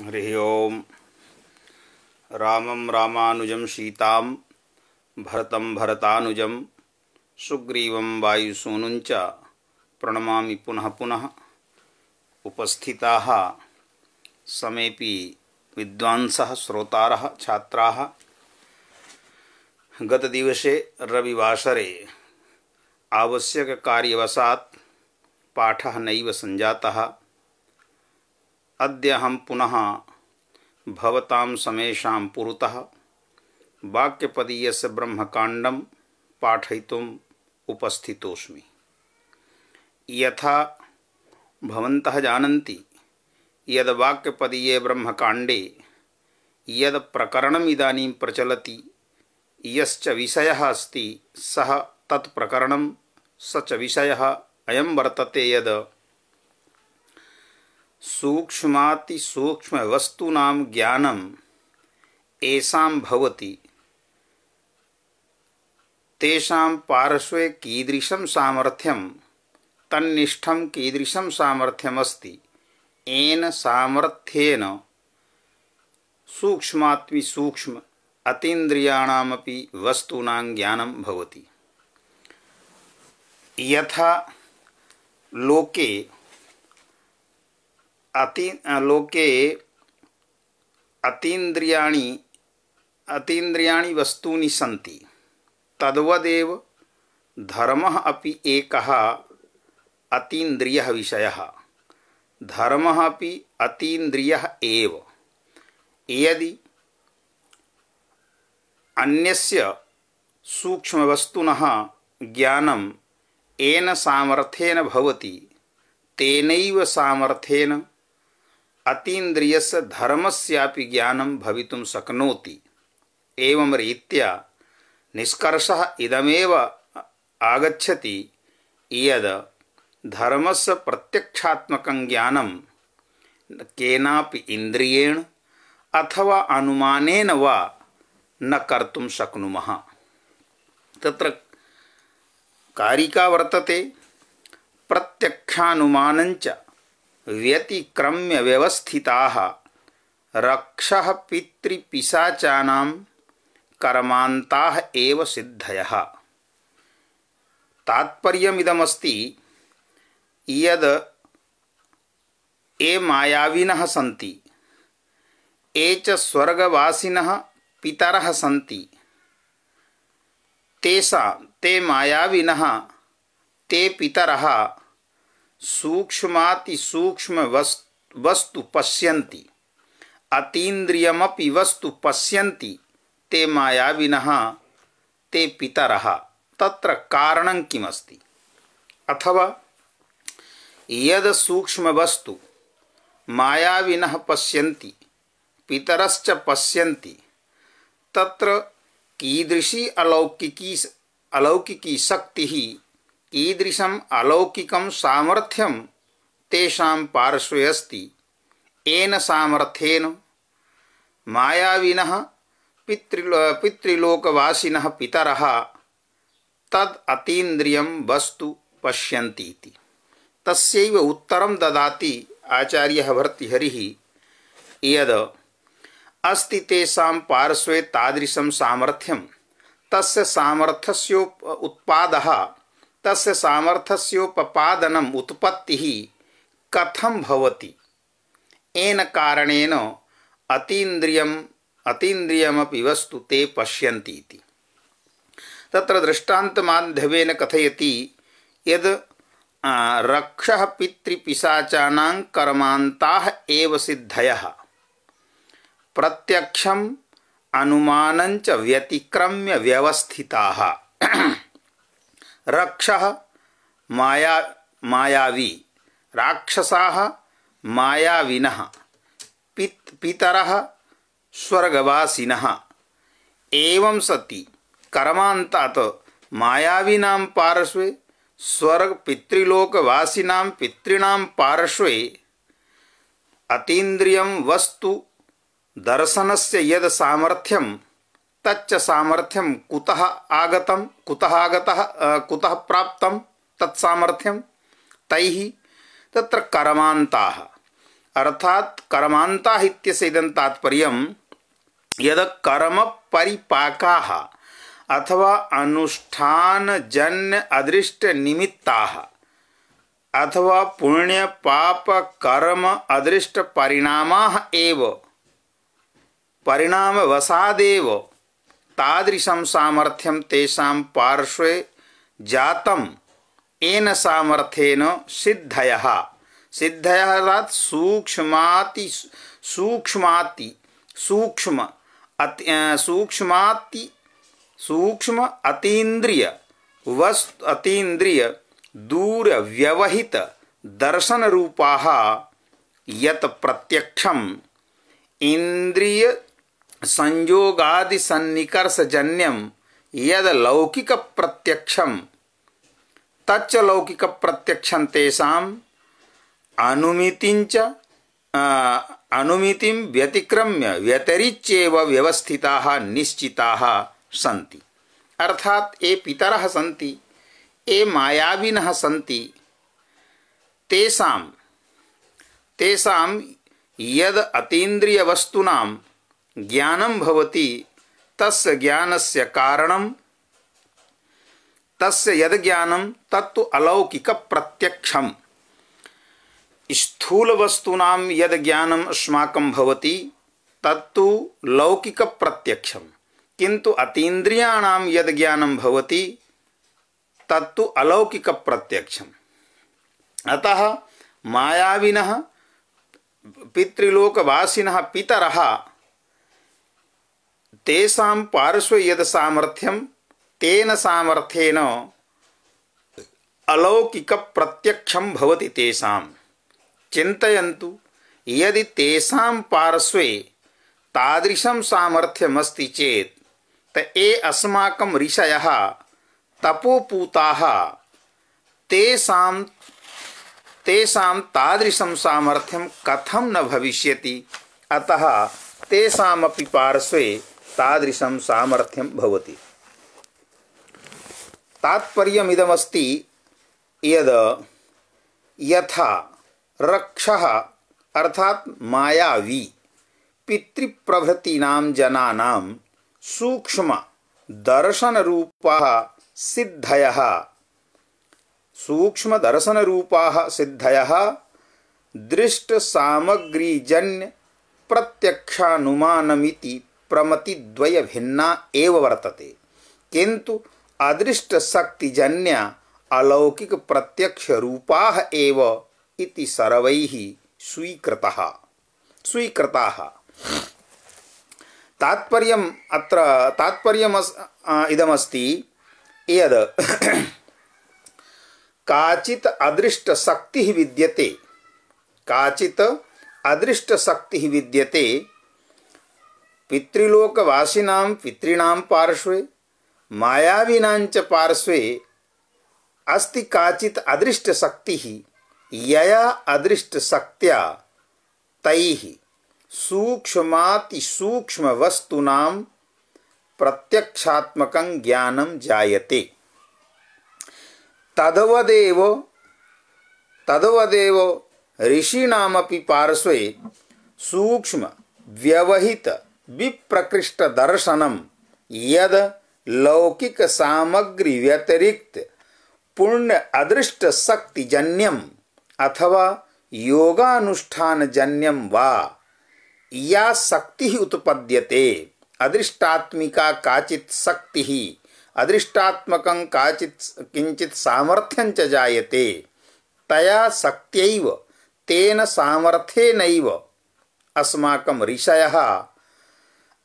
हरि ओम रामं रामानुजं सीतां भरतं भरतानुजं सुग्रीवं वायुसूनुं च प्रणमामि पुनः पुनः उपस्थिताः समेपि विद्वांसः श्रोतारः छात्राः गतदिवसे रविवासरे आवश्यककार्यवशात् पाठः नैव सञ्जातः अद्य हम पुनः भवताम समेशा पुरुतः वाक्यपदीय से ब्रह्मकांडम पाठयितुम उपस्थितोस्मि यथा भवन्तः जानन्ति यद वाक्यपदीय ब्रह्मकांडे यद प्रकरणम् इदानीं प्रचलति यश्च विषयः अस्ति सः तत् प्रकरणं स च विषयः अयं वर्तते यद् सूक्ष्माति सूक्ष्म वस्तुनां ज्ञानम एसाम भवति तेषां पार्श्वे कीदृशं सामर्थ्यं तन्निष्ठं कीदृशं सामर्थ्यमस्ति एन सामर्थ्येन सूक्ष्मात्मि सूक्ष्म अतीन्द्रियाणामपि वस्तूनां ज्ञानं भवति यथा लोके अति लोके अतीन्द्रियाणि अतीन्द्रियाणि वस्तूनि सन्ति तद्वदेव धर्मः अपि एकः अतीन्द्रियः विषयः धर्मः अपि अतीन्द्रियः एव यदि अन्यस्य सूक्ष्मवस्तुनः ज्ञानं येन सामर्थ्येन भवति तेनैव सामर्थ्येन अतीन्द्रिय धर्म से ज्ञानम भवितुम शक्नोति एवं रीत्या निष्कर्ष इदमेव आगछति यद धर्म से प्रत्यक्षात्मक ज्ञान केनापि इंद्रियेण अथवा अनुमानेन वा न कर्तुम शक्नुमः तत्र कारिका वर्तते प्रत्यक्षानुमानञ्च व्यतिक्रम्यव्यवस्थिताः रक्षः पितृपिशाचानां कर्मान्ताः एव सिद्धयः तात्पर्यमिदमस्ति यद् ये मायाविनः सन्ति ये च स्वर्गवासिनः पितरः सन्ति तेषां ते मायाविनः ते पितरः सूक्ष्माति सूक्ष्म वस्तु पश्यन्ति अतीन्द्रियमपि वस्तु पश्यन्ति ते मायाविनः ते पितरः तत्र कारणं किमस्ति अथवा यद सूक्ष्मवस्तु मायाविनः पश्यन्ति पितरश्च पश्यन्ति तत्र कीदृशी अलौकिकी अलौकिकी शक्ति ईदृशम् अलौकिकं सामर्थ्यं तेषां पार्श्वे अस्ति येन सामर्थ्येन मायाविनः पितृलो पितृलोकवासिनः पितरः तद् वस्तु पश्यती तस्व तस्यैव उत्तरं ददाति आचार्यः यद यद् अस्ति तेषां पार्श्वे तादृशं सामर्थ्यं तस्य सामर्थ्यस्य उत्पादः तस्य सामर्थ्यस्योपपादनम् उत्पत्तिः कथं भवति एन कारणेन अतीन्द्रियम् अतीन्द्रियमपि वस्तु ते इति तत्र दृष्टान्तमाध्यमेन कथयति यद रक्षः पितृपिशाचानां कर्मान्ताः एव सिद्धयः प्रत्यक्षम् अनुमानञ्च व्यतिक्रम्य व्यवस्थिताः रक्षः माया मायावी राक्षसाः मायाविनः पित् पितरः स्वर्गवासिनः एवं सति कर्मान्तात् मायाविनाम पार्श्वे स्वर्ग पितृलोकवासिनां पितॄणां पार्श्वे अतीन्द्रियं वस्तु दर्शनस्य यद् सामर्थ्यं तच्च सामर्थ्यम कुतः आगतम कुतः आगतः कुतः प्राप्तं तत्सामर्थ्यम तैः तत्र कर्मान्ताः अर्थात कर्मान्ता इत्यस्य इदं तात्पर्यं यद कर्म परिपाकाः अथवा अनुष्ठान जन्य अदृष्ट निमित्ताः अथवा पुण्य पाप कर्म अदृष्ट परिणामाः एव परिणाम वसादेव तादृशं सामर्थ्यं तेषां पार्श्वे जातम् येन सामर्थ्येन सिद्धयः सिद्धयः अर्थात् सूक्ष्माति सूक्ष्माति सूक्ष्म अति सूक्ष्माति सूक्ष्म अतीन्द्रिय अतीन्द्रिय दूरव्यवहितदर्शनरूपाः यत् प्रत्यक्षम् इन्द्रिय संयोगादि सन्निकर्ष जन्यम यद लौकिक प्रत्यक्षम तच्च लौकिक प्रत्यक्षम तेषाम अनुमितिंच अनुमिति व्यतिक्रम्य व्यतिरिच्यव व्यवस्थिता निश्चिता सन्ति अर्थात ये पितर सन्ति ये मायावीन सन्ति तेषाम तेषाम यद अतीन्द्रिय वस्तुनाम ज्ञानम भवती तस्य ज्ञानस्य कारणम तस्य यद ज्ञानम तत्व अलौकिक प्रत्यक्षम स्थूल वस्तूना यद ज्ञानम अस्माक भवति तत्तु लौकिक प्रत्यक्षम किंतु अतीन्द्रियाणाम यद ज्ञानम भवति तत्तु अलौकिक प्रत्यक्षम अतः मायाविन पितृलोकवासीन पितर तेषां पार्श्व यद सामर्थ्यम तेन सामर्थ्यन अलौकिक प्रत्यक्ष तेषां चिन्तयन्तु यदि तेषां पार्श्वे तादृशं सामर्थ्यमस्ति चेत् त ये अस्माक ऋषय तपोपूताः कथम न भविष्यति अतः तेषामपि पार्श्वे तादृशं सामर्थ्यं भवति तात्पर्यमिदमस्ति यद् यथा रक्षः अर्थात् मायावी पितृप्रभृतीनां जनानां सूक्ष्मदर्शनरूपाः सिद्धयः सूक्ष्मदर्शनरूपाः सिद्धयः दृष्टसामग्रीजन्यप्रत्यक्षानुमानमिति प्रमति द्वय भिन्ना एव वर्तते किंतु अदृष्ट शक्ति जन्य अलौकिक प्रत्यक्ष रूपा एव इति सर्वैः स्वीकृतः स्वीकृताः तात्पर्यम् अत्र तात्पर्यम् इदमस्ति यद् काचित् अदृष्टशक्तिः विद्यते काचित् अदृष्टशक्तिः विद्यते पितृलोकवासिनां पितृण पार्श्वे मायाविनाञ्च पार्श्वे अस्ति काचित् अदृष्टशक्तिः यया अदृष्टशक्त्या तैः सूक्ष्मातिसूक्ष्मवस्तूनां प्रत्यक्षात्मकं ज्ञानं जायते तदवदेव तदवदेव ऋषीणामपि पार्श्वे सूक्ष्म व्यवहित विप्रकृष्ट दर्शनम यद लौकिक सामग्री व्यतिरिक्त पुण्य अदृष्ट शक्ति जन्यम अथवा योगानुष्ठान जन्यम वा या शक्ति ही उत्पद्यते अदृष्टात्मिका काचित शक्ति ही अदृष्टात्मक काचित किंचित सामर्थ्यं च जायते तया शक्त्यैव तेन सामर्थ्य नस्माक ऋषय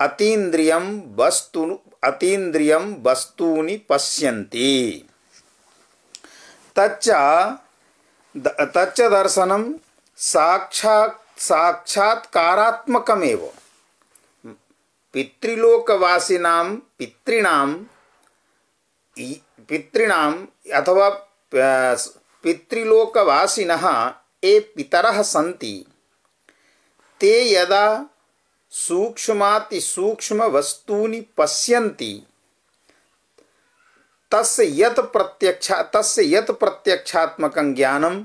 అతీంద్రియం వస్తు అతీంద్రియం వస్తూని పశ్యంతి తచ్చ తచ్చ దర్శనం సాక్షా సాక్షాత్కారాత్మకమేవ పితృలోకవాసినాం పితృణాం పితృణాం అథవా పితృలోకవాసినः ఏ పితరः సంతి ते यदा सूक्ष्माति सूक्ष्म वस्तूनि पश्यन्ति तस्य यत प्रत्यक्ष तस्य यत प्रत्यक्षात्मकं ज्ञानं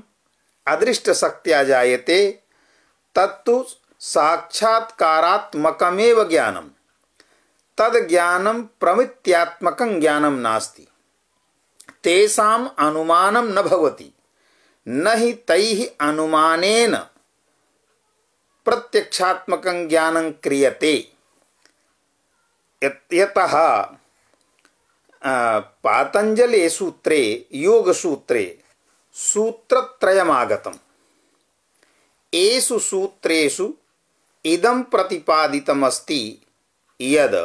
अदृष्ट शक्त्या जायते तत्तु साक्षात्कारात्मकमेव ज्ञानं तद् ज्ञानं प्रमित्यात्मकं ज्ञानं नास्ति तेषाम् अनुमानं न भवति न हि तैः अनुमानेन प्रत्यक्षात्मकं ज्ञानं क्रियते यत् यतः पातञ्जले सूत्रे योगसूत्रे सूत्रत्रयमागतम् एषु सूत्रेषु इदं प्रतिपादितमस्ति यद्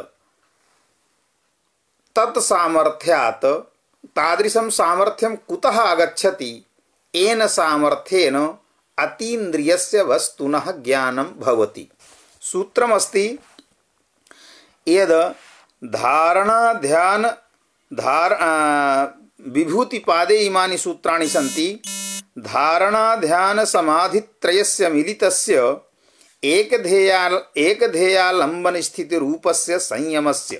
तत्सामर्थ्यात् तादृशं सामर्थ्यं कुतः आगच्छति येन सामर्थ्येन अतीन्द्रियस्य वस्तुनः ज्ञानं भवति सूत्रमस्ति यद् धारणाध्यान धार विभूतिपादे इमानि सूत्राणि सन्ति धारणाध्यानसमाधित्रयस्य मिलितस्य एकधेयाल एकधेयालम्बनस्थितिरूपस्य संयमस्य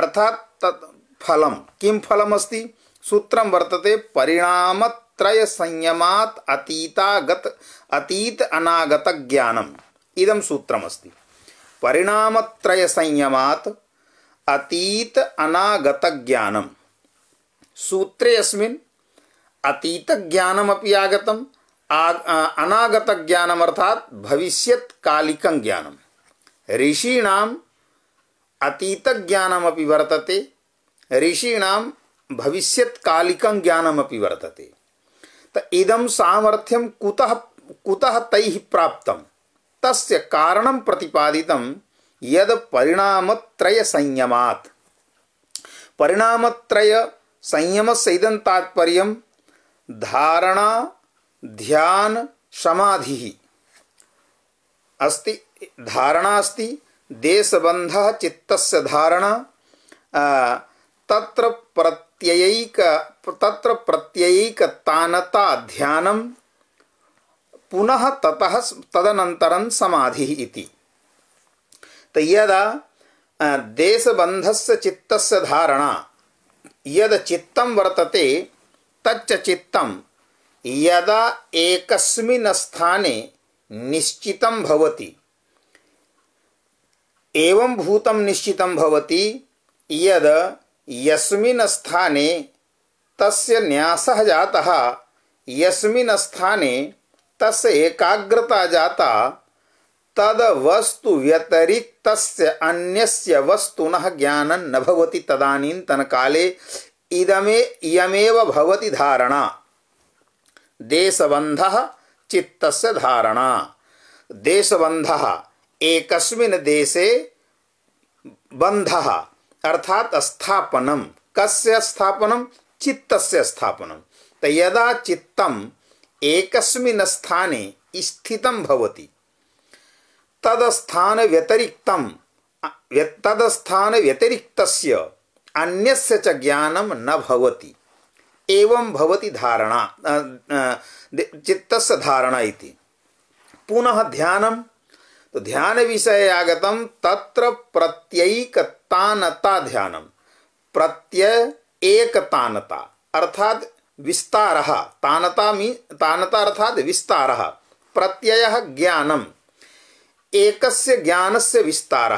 अर्थात् तत् फलं किं फलमस्ति सूत्रं वर्तते परिणामत् त्रय संयमात अतीतागत अतीत अनागत ज्ञानम इदम सूत्रमस्ति त्रय संयमात अतीत अनागत ज्ञानम सूत्रे अस्मिन अतीत ज्ञानमपि आगतम अनागत ज्ञानम अर्थात भविष्यत कालिक ज्ञानम ऋषीणाम अतीत ज्ञानमपि वर्तते ऋषीणाम भविष्यत कालिक ज्ञानमपि वर्तते त इदं सामर्थ्यं कुतः कुतः तैः प्राप्तं तस्य कारणं प्रतिपादितं यद परिणामत्रय संयमात् परिणामत्रय संयमस्य इदं तात्पर्यं धारणा ध्यान समाधि अस्ति धारणा अस्ति देशबंध चित्तस्य धारणा तत्र प्रत्य प्रत्ययिक तत्र प्रत्ययिकतानता ध्यानं पुनः ततः तदनंतर समाधि इति तो यदा देशबंध से चित्त धारणा यद चित्त वर्तते तच्च चित्तं यदा एक स्थने निश्चित भवति एवं भूत निश्चित भवति यद यस्मिन् स्थाने तस्य न्यासः जातः यस्मिन् स्थाने तस्य एकाग्रता जाता तद वस्तु व्यतिरिक्त अन्यस्य वस्तुनः ज्ञान न भवति तदानीन्तन काले इदमे इयमेव भवति धारणा देशबंध चित्तस्य धारणा देशबंध एकस्मिन् देशे बन्धः अर्थात स्थापनम कस्य स्थापनम चित्तस्य स्थापनम तो यदा चित्तम एकस्मिन् स्थाने स्थितं भवति तदस्थान व्यतिरिक्तं तदस्थान व्यतिरिक्तस्य अन्यस्य च ज्ञानं न भवति एवं भवति धारणा चित्तस्य धारणा इति पुनः ध्यानं तो ध्यान विषय आगतम तत्र प्रत्ययिकतानता ध्यानम प्रत्यय एक तानता अर्थात विस्तार तानता मी तानता अर्थात विस्तार प्रत्यय ज्ञानम एकस्य ज्ञानस्य विस्तार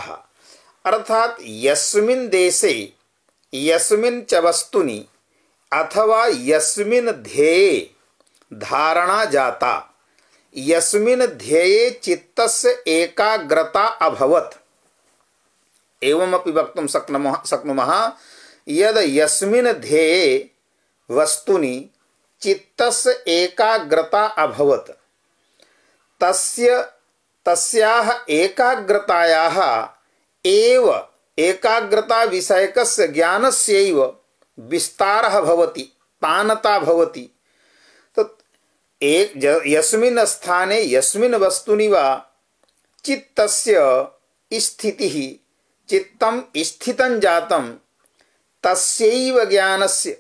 अर्थात यस्मिन् देशे यस्मिन च वस्तुनि अथवा यस्मिन ध्येये धारणा जाता यस्मिन ध्येये चित्तस्य एकाग्रता अभवत एवमपि वक्त शक्नुमः शक्नुमः यद् यस्मिन् ध्येये वस्तुनि चित्तस्य एकाग्रता अभवत तस्य तस्याह एकाग्रतायाह एव एकाग्रता विषयकस्य ज्ञानस्यैव विस्तारः भवति तानता भवति एक यस्मिन स्थाने यस्मिन वस्तुनि वा चित्तस्य स्थिति चित्तम स्थितं जातं तस्यैव ज्ञानस्य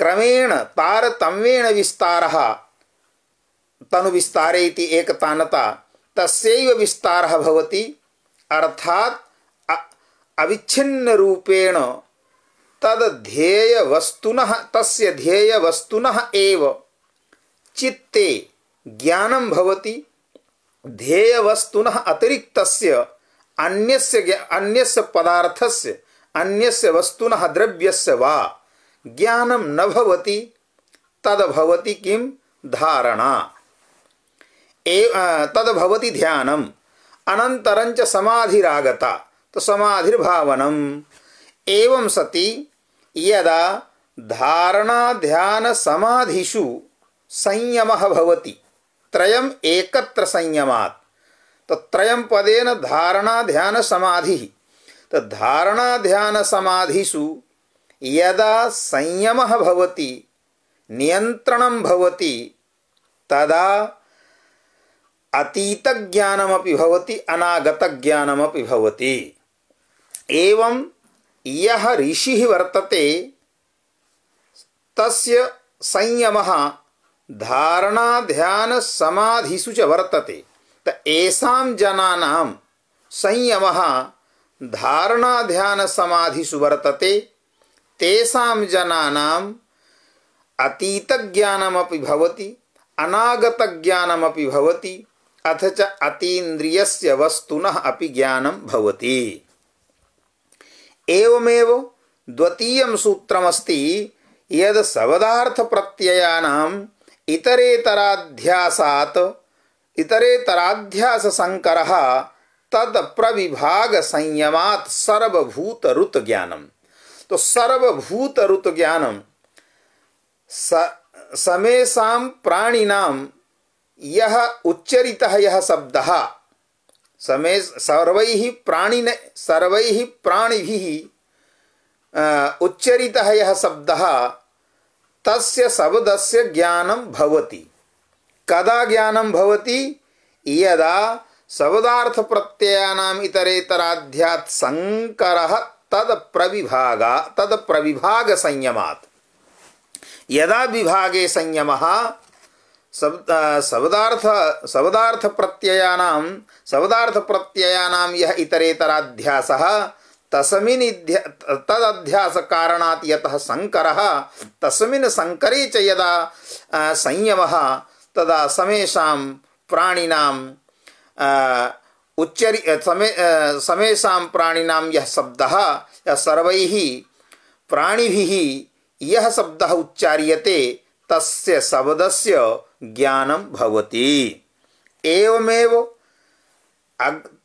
क्रमेण तारतम्येण विस्तारः तनुविस्तारे इति एकतानता तस्यैव विस्तारः भवति अर्थात् अविच्छिन्नरूपेण तद् ध्येयवस्तुनः तस्य ध्येयवस्तुनः एव चित्ते ज्ञानम भवति ध्येय वस्तुन अतिरिक्त अन्यस्य अन्यस्य पदार्थस्य अन्यस्य वस्तुन द्रव्यस्य वा ज्ञानम न भवति तद किम धारणा ए ध्यान भवति ध्यानम तो समाधिर्भावनम एवं सती यदा धारणा ध्यान समाधिषु संयम होती त्रयम् एकत्र संयमात् तो त्रयं पदेन धारणा ध्यान समाधि तो धारणा ध्यान समाधिषु यदा संयम होती नियंत्रण होती तदा अतीत अतीतज्ञानमपि भवति अनागतज्ञानमपि भवति एवं यः ऋषिः वर्तते तस्य संयमः धारणाध्यानसमाधिषु च वर्तते त एषां जनानां संयमः धारणाध्यानसमाधिषु वर्तते तेषां जनानाम् अतीतज्ञानमपि भवति अनागतज्ञानमपि भवति अथ च अतीन्द्रियस्य वस्तुनः अपि ज्ञानं भवति एवमेव द्वितीयं सूत्रमस्ति यद् शवदार्थप्रत्ययानां इतरेतराध्यासात् इतरेतराध्यास संकर तद प्रविभाग संयमात सर्वभूत ऋत ज्ञानम तो सर्वभूत ऋत ज्ञानम समेशा प्राणिनाम यह उच्चरित यह शब्द सर्व प्राणि सर्व प्राणि उच्चरित यह शब्द तस्य शब्दस्य ज्ञानं भवति कदा ज्ञानं भवति यदा शब्दार्थ प्रत्ययानाम इतरेतराध्यात् संकरः तद प्रविभागा तद प्रविभाग संयमात् यदा विभागे संयमः शब्द शब्दार्थ शब्दार्थ प्रत्ययानाम शब्दार्थ प्रत्ययानाम यह इतरेतराध्यासः तस्मिन् तदध्यासकारणात् यतः शङ्करः तस्मिन् शङ्करे च यदा संयमः तदा समेषां प्राणिनाम् उच्चरि समे समेषां प्राणिनां यः शब्दः यः सर्वैः प्राणिभिः यः शब्दः उच्चार्यते तस्य शब्दस्य ज्ञानं भवति एवमेव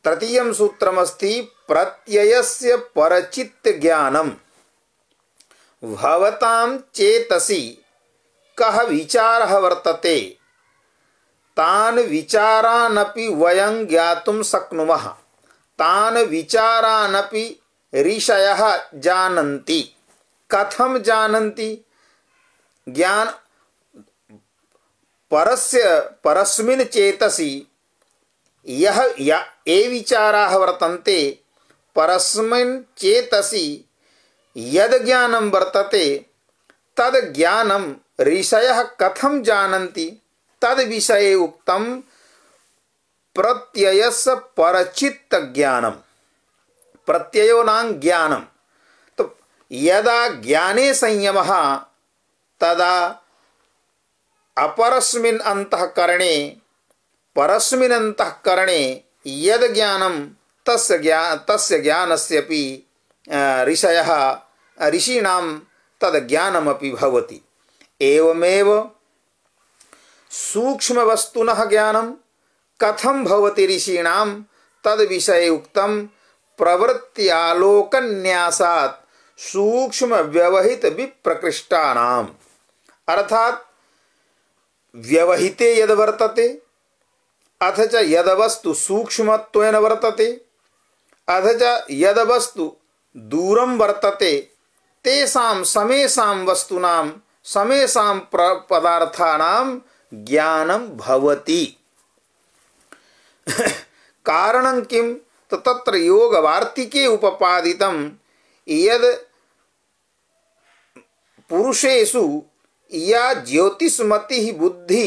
तृतीयं सूत्रमस्ति प्रत्ययस्य परचित्त ज्ञानम भवताम चेतसी कह विचार वर्तते तान विचारानपि वयं ज्ञातुं शक्नुमः तान विचारानपि ऋषयः जानन्ति कथं जानन्ति ज्ञान परस्य परस्मिन् चेतसि यः ये विचाराः वर्तन्ते परस्मिन चेतसी यद ज्ञानम वर्तते तद ज्ञानम ऋषय कथम जानती तद विषय उक्तम प्रत्यय परचित्त ज्ञानम प्रत्ययो नाम ज्ञानम तो यदा ज्ञाने संयम तदा अपरस्मिन अंतकरणे परस्मिन अंतकरणे यद ज्ञानम तस्य ज्ञा तस्य ज्ञानस्यपि ऋषयः ऋषीणां तद् ज्ञानमपि भवति एवमेव सूक्ष्मवस्तुनः ज्ञानं कथं भवति ऋषीणां तद्विषये उक्तं प्रवृत्त्यालोकन्यासात् सूक्ष्म व्यवहित विप्रकृष्टानाम व्यवहिते यद अथ च यदवस्तु सूक्ष्मत्वेन वर्तते अथ च यदवस्तु दूर वर्तते तेषां समेषां वस्तूनां समेषां पदार्थानां ज्ञानं भवति कारणं किं तो तत्र योगवार्तिके उपपादितं यद् पुरुषेषु या ज्योतिषमति बुद्धि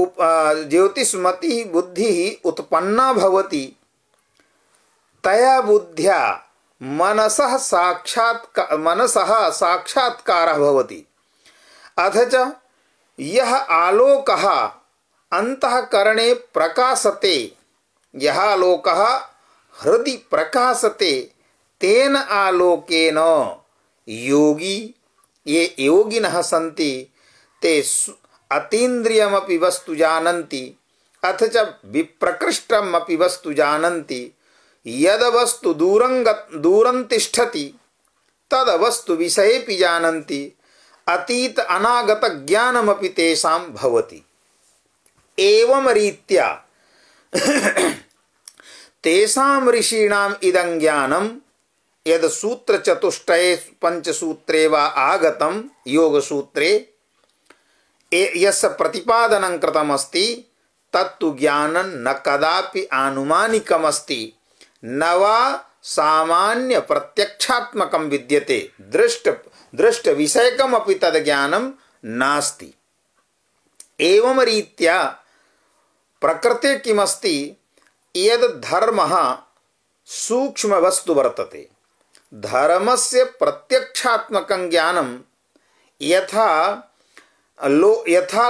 ज्योतिषमति बुद्धि उत्पन्ना भवति तया बुद्ध्या मनस साक्षात् मनस साक्षात्कार भवति अथ च यह आलोक अंतकरणे प्रकाशते यह हृदय प्रकाशते तेन आलोकन योगी ये योगिन सी ते अतीन्द्रियमपि वस्तु जानती अथ च विप्रकृष्टमपि वस्तु जानती यद वस्तु दूरंग दूरं तिष्ठति तदवस्तु विषये जानती अतीत अनागत ज्ञानमपि तेषां भवति एवं रीत्या तेषां ऋषीणाम् इदं ज्ञानं यद् सूत्रचतुष्टये पञ्चसूत्रे वा आगतं योगसूत्रे यस्य प्रतिपादनं कृतमस्ति तत्तु ज्ञानं न कदापि आनुमानिकमस्ति నవా సామాన్య ప్రత్యక్షాత్మకం విద్యతే దృష్ట దృష్ట విషయకమపి జ్ఞానం నాస్తి ఏవం రీత్యా ప్రకృతే కిమస్తి యద్ ధర్మ సూక్ష్మవస్తు వర్తతే ధర్మస్ ప్రత్యక్షాత్మకం జ్ఞానం యథా లో యథా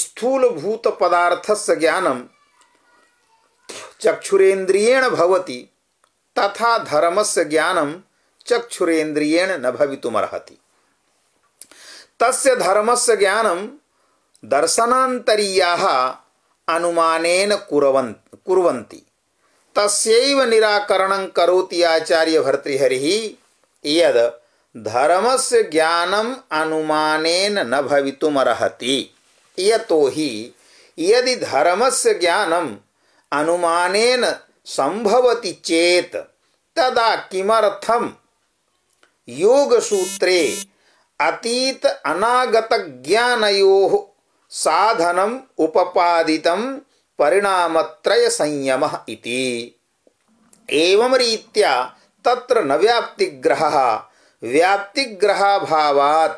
స్థూలభూత పదార్థస్ జ్ఞానం चक्षुरेन्द्रियण भवति तथा धर्मस्य ज्ञानम चक्षुरेन्द्रियण न भवितुमर्हति तस्य धर्मस्य ज्ञानं दर्शनान्तरीयाः अनुमानेन कुर्वन् कुर्वन्ति तस्यैव निराकरणं करोति आचार्यभर्तृहरिः यद् धर्मस्य ज्ञानम अनुमानेन न भवितुमर्हति यतो हि यदि धर्मस्य ज्ञानम अनुमानेन संभवति चेत तदा किमर्थम योग सूत्रे अतीत अनागत ज्ञानयोः साधनम उपपादितं परिणामत्रय संयमः इति एवं रीत्या तत्र न व्याप्तिग्रहः व्याप्तिग्रहाभावात्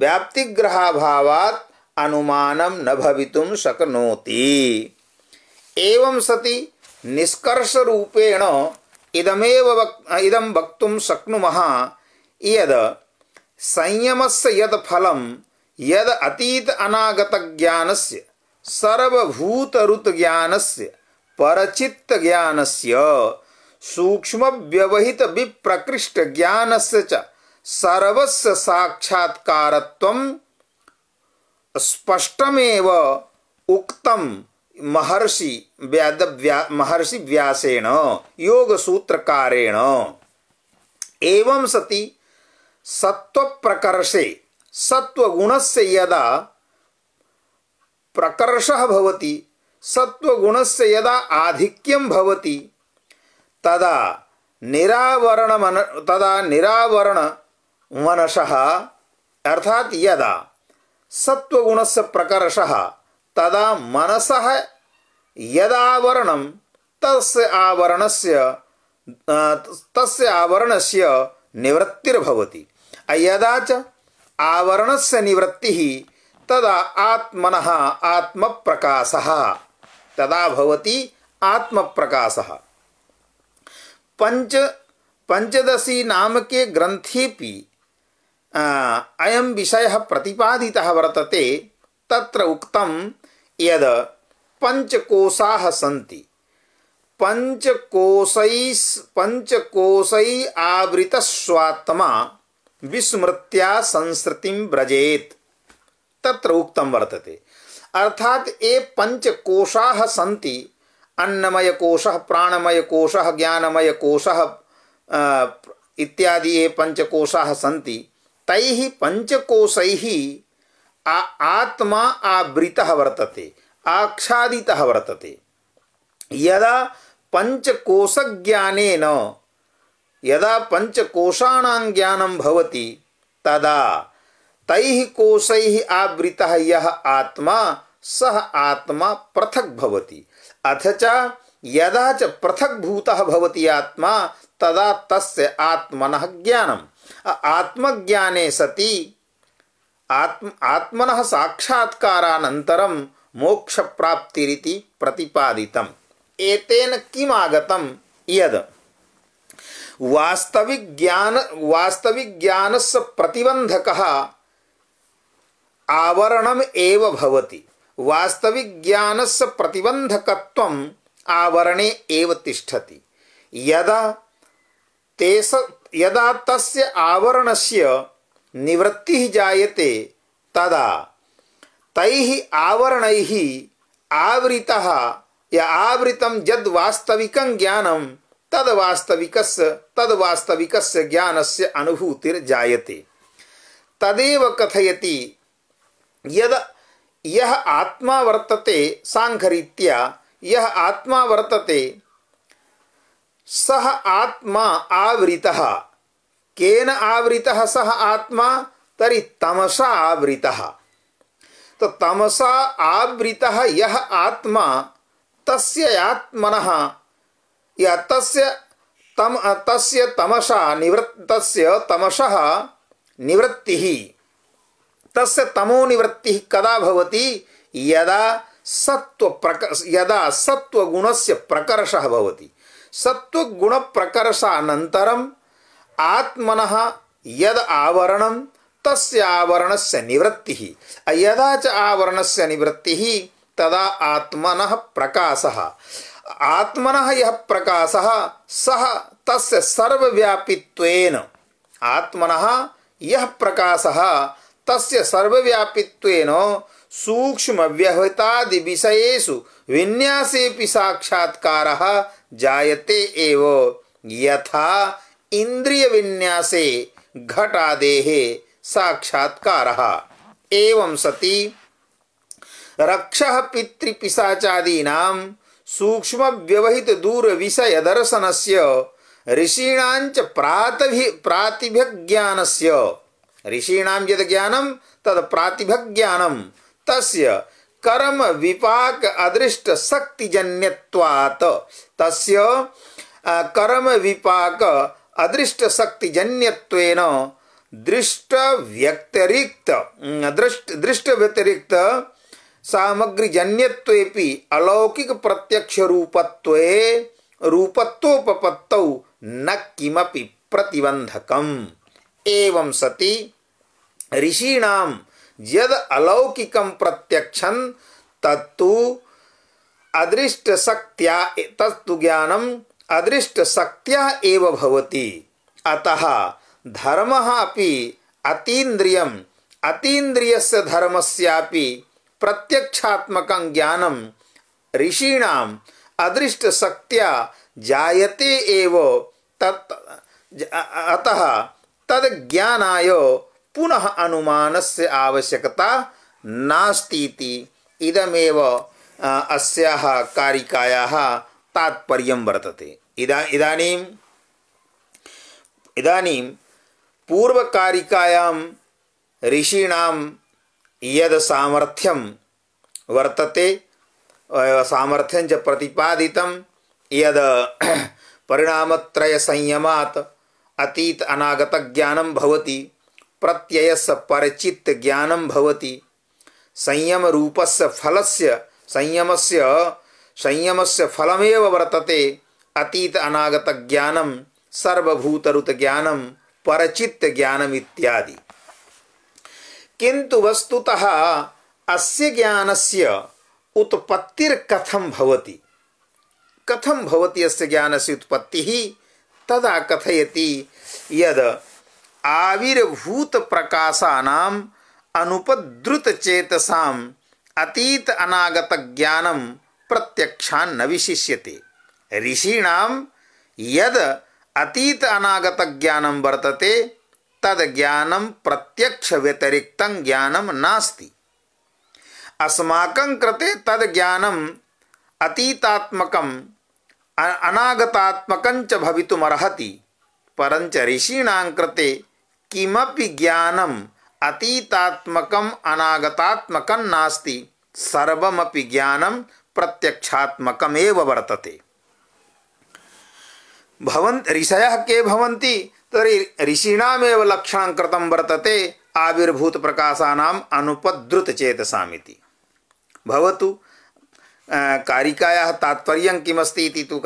व्याप्तिग्रहाभावात् अनुमानं न भवितुं शक्नोति एवं सति निष्कर्ष रूपेण इदमेव वक, इदं वक्तुं शक्नुमः यद् संयमस्य यद् फलं यद् अतीत अनागतज्ञानस्य सर्वभूतऋतज्ञानस्य परचित्तज्ञानस्य सूक्ष्मव्यवहितविप्रकृष्टज्ञानस्य च सर्वस्य साक्षात्कारत्वं स्पष्टमेव उक्तम् ಮಹರ್ಷಿ ವ್ಯಾದ ವ್ಯಾ ಮಹರ್ಷಿ ವ್ಯಾಸೇಣ ಯೋಗ ಸೂತ್ರಕಾರೇಣ ಏವಂ ಸತಿ ಸತ್ವ ಸತ್ವಗುಣಸ್ಯ ಯದಾ ಪ್ರಕರ್ಷಃ ಭವತಿ ಸತ್ವಗುಣಸ್ಯ ಯದಾ ಆಧಿಕ್ಯಂ ಭವತಿ ತದಾ ನಿರಾವರಣ ಮನ ತದಾ ನಿರಾವರಣ ಮನಶಃ ಅರ್ಥಾತ್ ಯದಾ तदा मनस यदावरण यदावरणं से तस् आवरण से निवृत्तिर्भवती यदा च आवरण आवरणस्य निवृत्तिः तदा आत्मन आत्म प्रकाश तदा भवती आत्म प्रकाश पंच पंचदशी नाम के ग्रंथेपि अय विषय प्रतिपादितः वर्तते तत्र उक्तं यद पंचकोशा सी पंचकोश पंचकोश आवृत स्वात्मा विस्मृत्या संस्कृति व्रजेत तत्र उक्तम वर्तते अर्थात ये पंचकोशा सी अन्नमय कोश प्राणमय कोश ज्ञानमय कोश इत्यादि ये पंचकोशा सी तैः पंचकोशैः आ आत्मा आवृत वर्तते आच्छादित वर्तते यदा पंचकोशज्ञानेन यदा पंचकोशाण ज्ञान भवति तदा तैः कोशैः आवृतः यः आत्मा सः आत्मा पृथक् भवति अथ च यदा च पृथक् भूतः भवति आत्मा तदा तस्य आत्मनः ज्ञानम् आत्मज्ञाने सति आत्म आत्मनः साक्षात्कारानन्तरं मोक्षप्राप्तिरिति प्रतिपादितम् एतेन किम् आगतं यद् वास्तविकज्ञान वास्तविकज्ञानस्य प्रतिबन्धकः आवरणम् एव भवति वास्तविकज्ञानस्य प्रतिबन्धकत्वम् आवरणे एव तिष्ठति यदा तेस यदा तस्य आवरणस्य निवृत्ति जायते तदा तैः आवरणैः आवृतः या आवृतं यद् वास्तविकं ज्ञानं तद वास्तविकस्य तद वास्तविकस्य ज्ञानस्य अनुभूतिर्जायते तदेव कथयति यद यह आत्मा वर्तते सांघरीत्या यह आत्मा वर्तते सह आत्मा आवृतः केन आवृत सह आत्मा तरी तमसा आवृत तो तमसा आवृत यह आत्मा तस्य आत्मन या तस्य तम तस्य तमसा निवृत्त तमसः निवृत्ति तस्य तमो निवृत्ति कदा भवति यदा सत्व प्रक यदा सत्वगुणस्य प्रकर्षः भवति सत्वगुणप्रकर्षानन्तरं आत्मन यद आवरण तस्वरण से निवृत्ति यदा च आवरण से निवृत्ति तदा आत्मन प्रकाश आत्मन यह प्रकाश सह तस्य आत्मन यह प्रकाश तस्य सूक्ष्म व्यवहितादि विषयेषु विन्यासेपि साक्षात्कारः जायते एव यथा इंद्रिय विन्यासे घटादेहे साक्षात्कार एवं सती रक्ष पितृपिशाचादीना सूक्ष्म व्यवहित दूर विषय दर्शन से ऋषीण प्रातिभ्यज्ञान से यद ज्ञानम तद प्रातिभ्यज्ञानम तस्य कर्म विपाक अदृष्ट शक्तिजन्यवात तस्य कर्म विपाक अदृष्ट शक्ति जन्यत्वेन दृष्ट व्यतिरिक्त दृष्ट दृष्ट व्यतिरिक्त सामग्री जन्यत्वेपि अलौकिक प्रत्यक्ष रूपत्वे रूपत्वोपपत्तौ न किमपि प्रतिबंधकम एवं सति ऋषीणाम यद अलौकिकम प्रत्यक्षं तत्तु अदृष्ट शक्त्या तत्तु ज्ञानम अदृष्ट शक्त्या एव भवति अतः धर्म अपि अतीन्द्रियम अतीन्द्रियस्य धर्मस्यापि प्रत्यक्षात्मकं ज्ञानं ऋषीणाम् अदृष्टशक्त्या जायते एव तत् अतः तद्ज्ञानाय पुनः अनुमानस्य आवश्यकता नास्तीति इदमेव अस्याः कारिकायाः तात्पर्य वर्तते इदा इदानीम् इदानीं पूर्वकारिकायां ऋषीणां यद् सामर्थ्यं वर्तते सामर्थ्यं च प्रतिपादितं यद् परिणामत्रयसंयमात् अतीत अनागतज्ञानं भवति प्रत्ययस्य परिचितज्ञानं भवति संयमरूपस्य फलस्य संयमस्य संयम से फलमे वर्तते अतीत अनागत ज्ञानम सर्वभूतरुत ज्ञानम परचित ज्ञानम इत्यादि किंतु वस्तुतः अस्य ज्ञानस्य उत्पत्तिर कथम भवति कथम भवति अस्य ज्ञानस्य उत्पत्तिः तदा कथयति यद आविर्भूत प्रकाशानाम अतीत अनागत ज्ञानम प्रत्यक्षान न विशिष्यते ऋषीणाम यद अतीत अनागत ज्ञानम वर्तते तद ज्ञानम प्रत्यक्ष व्यतिरिक्त ज्ञानम नास्ति अस्माकं कृते तद ज्ञानम अतीतात्मकम अनागतात्मकं च भवितुमर्हति परञ्च कृते किमपि ज्ञानम् अतीतात्मकम् अनागतात्मकं नास्ति सर्वमपि ज्ञानं प्रत्यक्षात्मक वर्तते ऋषय के भवन्ति तरी ऋषीणामेव लक्षण कृत वर्तते आविर्भूत प्रकाशा अनुपद्रुत कारिकायाः तात्पर्यं कारिकाया तात्पर्य किमस्ती तो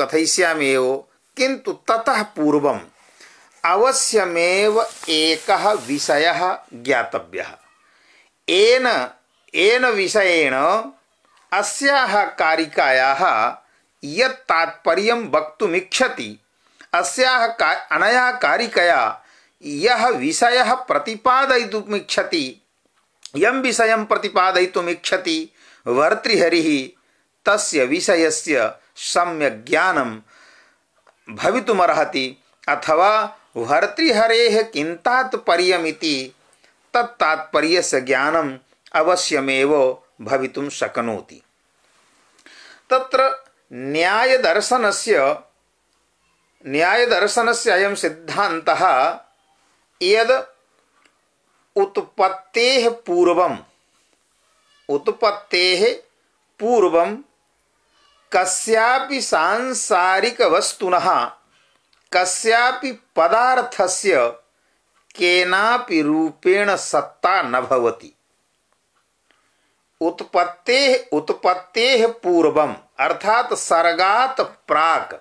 एव किंतु ततः पूर्व अवश्यमेव एक विषय ज्ञातव्य येन येन विषयेण अस्याः कारिकायाः यत् तात्पर्यं वक्तुमिच्छति अस्याः का अनया कारिकया यः विषयः प्रतिपादयितुमिच्छति यं विषयं प्रतिपादयितुमिच्छति भर्तृहरिः तस्य विषयस्य सम्यक् ज्ञानं भवितुमर्हति अथवा भर्तृहरेः किं तात्पर्यमिति तत्तात्पर्यस्य ज्ञानम् अवश्यमेव भवित शक्नोति तत्र से न्यायदर्शनस्य अयं सिद्धान्तः यद् उत्पत्तेः उत्पत्ते पूर्व पूर्वं कस्यापि सांसारिकवस्तुनः कस्यापि पदार्थस्य केनापि रूपेण सत्ता नवती उत्पत्ते उत्पत्ते पूर्वम अर्थात सर्गात प्राक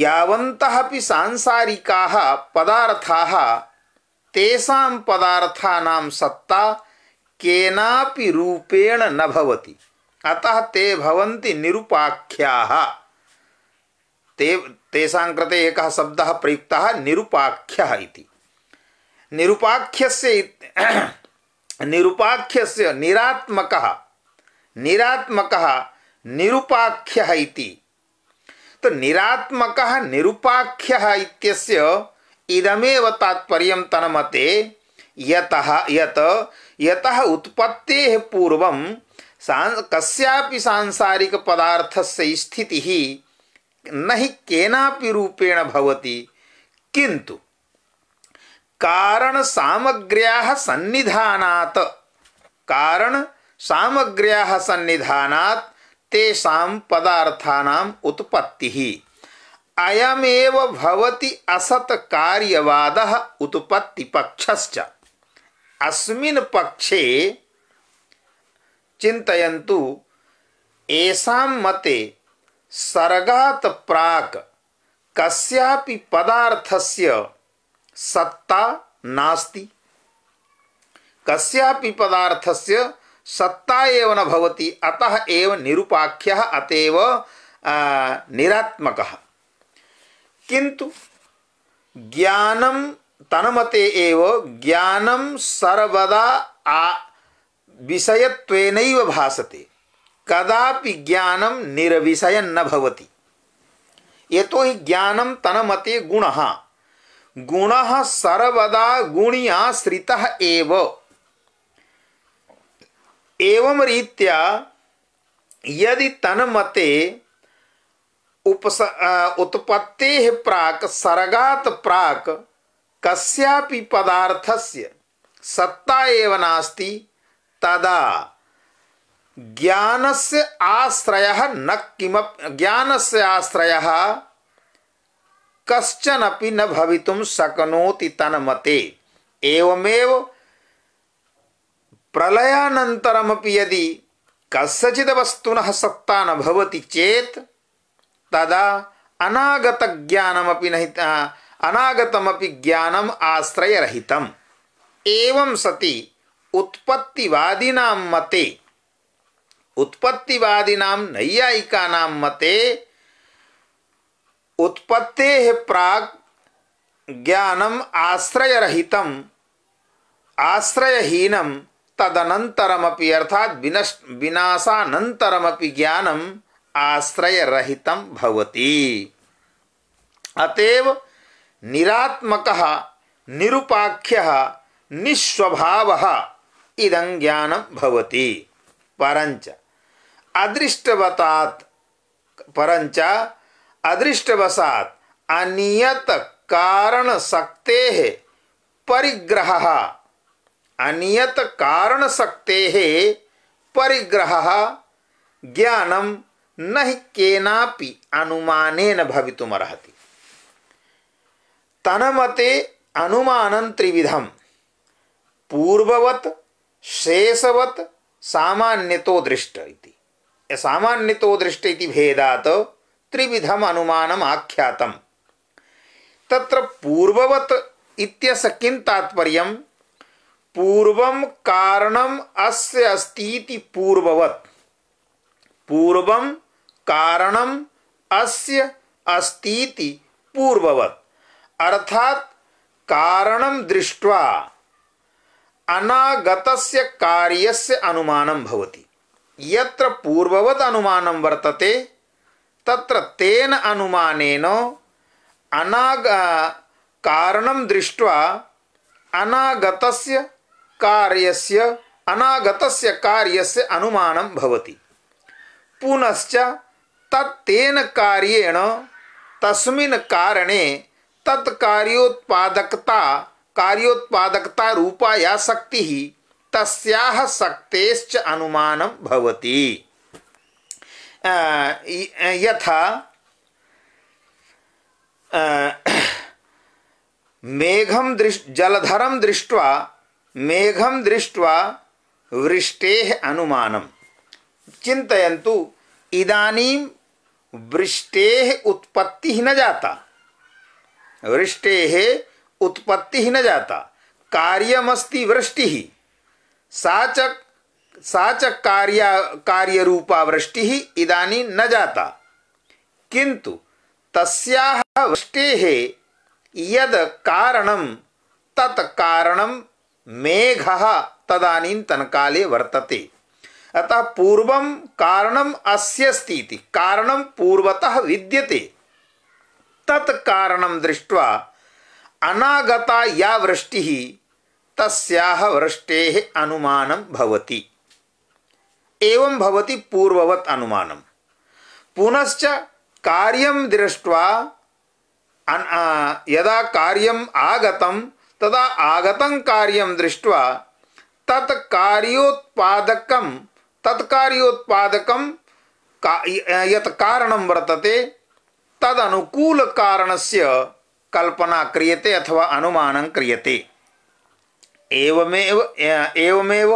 यावंत सांसारिका पदार्था तेषां पदार्थानां सत्ता केनापि रूपेण न भवति अतः ते भवन्ति निरुपाख्याः ते तेषां कृते एकः शब्दः प्रयुक्तः निरुपाख्यः इति निरुपाख्यस्य निरुपाख्य से निरात्मक निरात्मक निरुपाख्य तो निरात्मक निरुपाख्य इदमेव तात्पर्य तन यतः यत उत्पत्ते पूर्व कस्यापि सांसारिक पदार्थ से स्थिति हि केनापि रूपेण भवति किंतु कारण सामग्र्या सन्निधानात कारण सामग्र्या सन्निधानात तेषां पदार्थानां उत्पत्तिः अयमेव भवति कार्यवाद उत्पत्ति उत्पत्तिपक्षश्च अस्मिन् पक्षे चिन्तयन्तु येषां मते सर्गात प्राक कस्यापि पदार्थस्य सत्ता नास्ति कस्यापि पदार्थस्य सत्ता एव न भवति अतः एव निरुपाख्यः अतएव निरात्मकः किंतु ज्ञानम तन्मते एव ज्ञानम सर्वदा आ विषयत्वेन भासते कदापि ज्ञानम निर्विषय न भवति यतो हि ज्ञानम तन्मते गुणः गुण सर्वदा गुणियाश्रित एव एवं रीत्या यदि तन्मते उपस उत्पत्ते प्राक सर्गात प्राक कस्यापि पदार्थस्य सत्ता एव नास्ति तदा ज्ञानस्य आश्रयः न किमपि ज्ञानस्य आश्रयः कश्चन अपि न भवितुम शक्नोति तन्मते एवमेव प्रलयानन्तरमपि यदि कस्यचिद वस्तुनः सत्ता न चेत तदा अनागत ज्ञानमपि नहीं ज्ञानम आश्रयरहित एवं सति उत्पत्तिवादीनां मते उत्पत्तिवादीनां नैयायिकानां मते उत्पत्ते प्राग ज्ञानम आश्रयरहितम आश्रयहीनम तदनंतरमपि अर्थात विनाशानंतरमपि ज्ञानम आश्रयरहितम भवति अतएव निरात्मक निरुपाख्य निस्वभाव इदं ज्ञानम भवति परंच अदृष्टवतात् परंच अदृष्टवशात अनियत कारण सकते है परिग्रह अनियत कारण सकते है परिग्रह ज्ञानम न केनापि अनुमानेन भवितुमर्हति तनमते अनुमान त्रिविधम पूर्ववत शेषवत सामान्यतो दृष्ट इति सामान्यतो दृष्ट इति भेदात त्रिविधम अनुमानम आख्यातम तत्र पूर्ववत इत्यस किं तात्पर्य पूर्वं कारणम अस्य अस्तीति पूर्ववत् पूर्वं कारणम अस्य अस्तीति पूर्ववत् अर्थात कारणम दृष्ट्वा अनागतस्य कार्यस्य अनुमानं भवति यत्र पूर्ववत् अनुमानं वर्तते తత్ర తేన అనుమానేన అనాగ కారణం దృష్ట్యా అనాగతస్య కార్యస్య అనాగతస్య కార్యస్య అనుమానం భవతి పునశ్చ తత్తేన కార్యేణ తస్మిన్ కారణే తత్ కార్యోత్పాదకత కార్యోత్పాదకత రూపాయా శక్తి शक्ति శక్తేశ్చ అనుమానం భవతి यथा मेघम दृष् जलधरम दृष्टवा मेघम दृष्टवा वृष्टे अनुमानम चिंतु इदानी वृष्टे उत्पत्ति ही न जाता वृष्टे उत्पत्ति ही न जाता कार्यमस्ति वृष्टि सा च साच कार्य कार्य रूपा वृष्टि ही इदानी न जाता किंतु तस्याः वृष्टेः यद् कारणं तत् कारणं मेघः तदानीन्तनकाले वर्तते अतः पूर्वं कारणम् अस्यस्ति इति कारणं पूर्वतः विद्यते तत् कारणं दृष्ट्वा अनागता या वृष्टि तस्याः वृष्टेः अनुमानं भवति एवं भवति पूर्ववत् अनुमानम पुनश्च कार्यं दृष्ट्वा यदा कार्यम आगतम तदा आगतं कार्यं दृष्ट्वा तत् कार्योत्पादकं तत् कार्योत्पादकं यत् कारणं वर्तते तदनुकूल कारणस्य कल्पना क्रियते अथवा अनुमानं क्रियते एवमेव एवमेव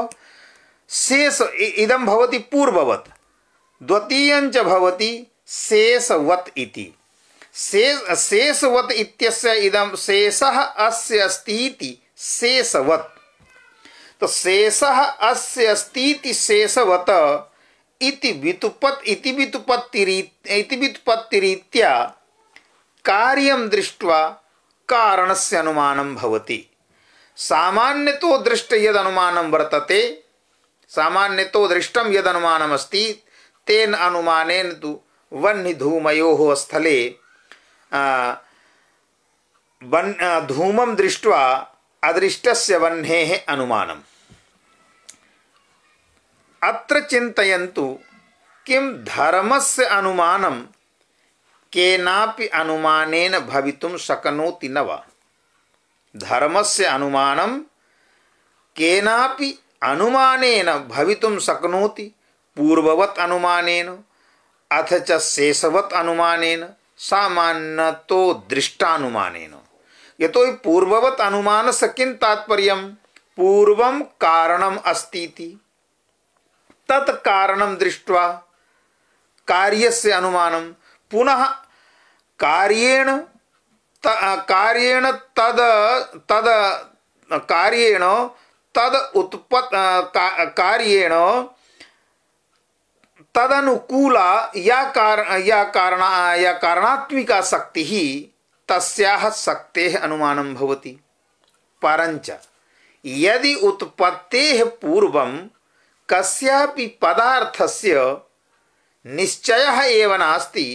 शेष इदम भवती पूर्ववत द्वितीय च शेषवत इति शेष शेषवत इत्यस्य इदम शेषः अस्य अस्तीति शेषवत तो शेषः अस्य अस्तीति शेषवत इति वितुपत इति वितुपत्ति वितुपत्ति इति रीत्या कार्यम दृष्ट्वा कारणस्य अनुमानं भवति सामान्यतो दृष्ट अनुमानं वर्तते सामान्यतो दृष्टम यदनुमानमस्ति तेन अनुमानेन तु वह्निधूमयोः स्थले वन धूमं दृष्ट्वा अदृष्ट वह्नेः अनुमानम् अत्र चिंतु किं धर्मस्य अनुमानं केनापि अनुमानेन भवितुं शक्नोति न वा धर्मस्य अनुमानं केनापि अनुमान भवितुम शक्नोति पूर्ववत अनुमान अथ च शेषवत अनुमानेन सामान्य तो दृष्टानुमान ये तो पूर्ववत अनुमान से किन तात्पर्य पूर्व कारणम अस्ती तत्कारणम दृष्ट्वा कार्यस्य अनुमानम पुनः कार्येण कार्येण तद तद कार्येण तद उत्पत् कार्येण तदनुकूला या कार या कारण या कारणात्मिका शक्ति ही तस्याह शक्ते अनुमानम भवति परंच यदि उत्पत्ते पूर्व कस्यापि पदार्थस्य निश्चय एव नास्ति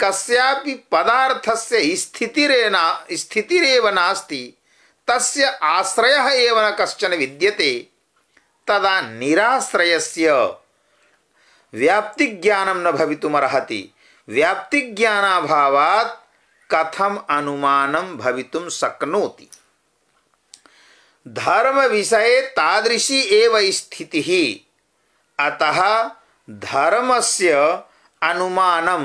कस्यापि पदार्थस्य स्थितिरेव नास्ति तस्य आश्रय एवं न कश्चन विद्यते तदा निराश्रयस्य व्याप्तिज्ञानं न भवितुमर्हति व्याप्तिज्ञानाभावात् कथम अनुमानं भवितुं शक्नोति धर्म विषये तादृशी एव स्थितिः अतः धर्मस्य अनुमानं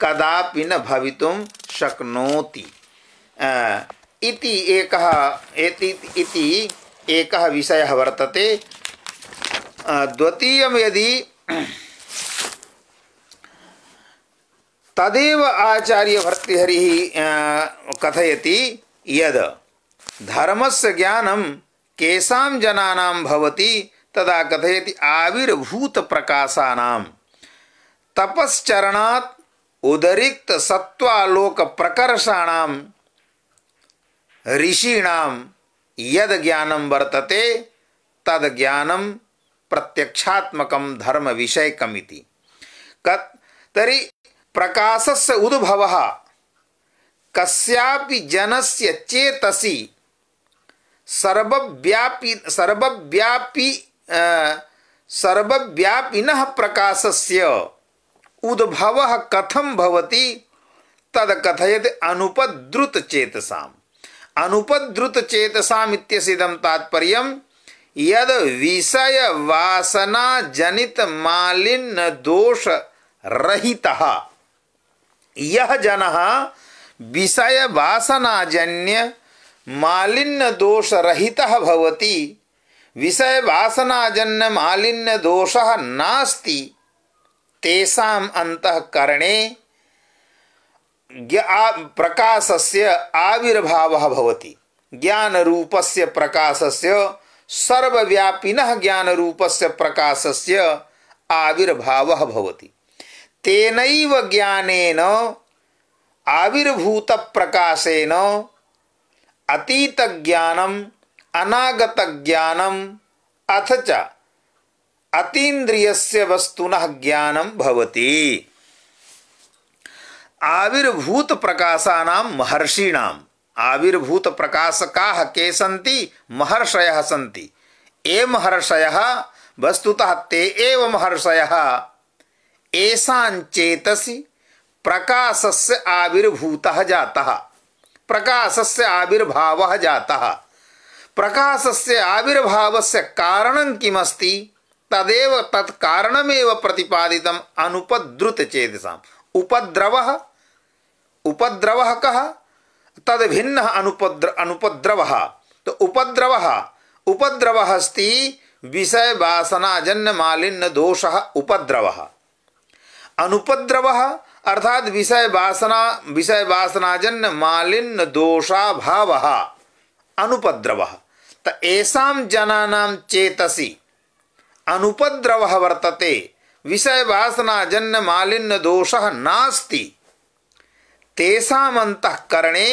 कदापि न भवितुं शक्नोति इति एकः इति एक विषय वर्तते द्वितीय यदि तदेव आचार्य भर्तृहरि कथयति यद धर्मस्य ज्ञानं केषां जनानां भवति तदा कथयति आविर्भूत प्रकाशानां तपश्चरणात् उदरिक्त सत्वालोक प्रकर्षाणां ऋषिणाम यद ज्ञानम वर्तते तद ज्ञानम प्रत्यक्षात्मकम धर्म विषय कमिति तरी प्रकाश से उद्भव कस्यापि जनस्य चेतसी सर्वव्यापी सर्वव्यापी सर्वव्यापिन से उद्भव कथम भवति तद कथयत अनुपद्रुत चेतसाम अनुपद्रुत चेतसा चेतसामित्यसिदं तात्पर्य यद विषय वासना जनित मालिन्य दोष रहितः यह जन विषय वासना जन्य मालिन्न दोष रहितः भवति विषय वासना जन्य मालिन्न दोष नास्ति तेषाम अंतःकरणे प्रकाश से आविर्भाव होती ज्ञान रूप से प्रकाश से सर्वव्यापीन ज्ञान रूप से प्रकाश से आविर्भाव होती तेन ज्ञानेन आविर्भूत प्रकाशेन अतीत ज्ञानम अनागत ज्ञानम अथ च अतीन्द्रिय वस्तुन ज्ञान भवती आविर्भूत प्रकाशानाम महर्षिणाम आविर्भूत प्रकाश का के सन्ति महर्षय सन्ति ये महर्षय वस्तुतः ते एव महर्षय ऐसाचेतसी प्रकाश से आविर्भूत जाता प्रकाश से आविर्भाव जाता प्रकाश से आविर्भाव से कारण किमस्ती तदेव तत्कारणमेव प्रतिपादितम अनुपद्रुत चेतसा उपद्रव उपद्रव कह तद भिन्न अनुपद्र अनुपद्रव तो उपद्रव उपद्रव अस्ति जन्य मालिन्न दोष उपद्रव अनुपद्रव अर्थात विषय वासना विषय मालिन्न दोषा भाव अनुपद्रव ऐसा जनानाम चेतसी अनुपद्रव वर्तते विषय वासना जन्य मालिन्य दोष नास्ति तेसाम अंतकरणे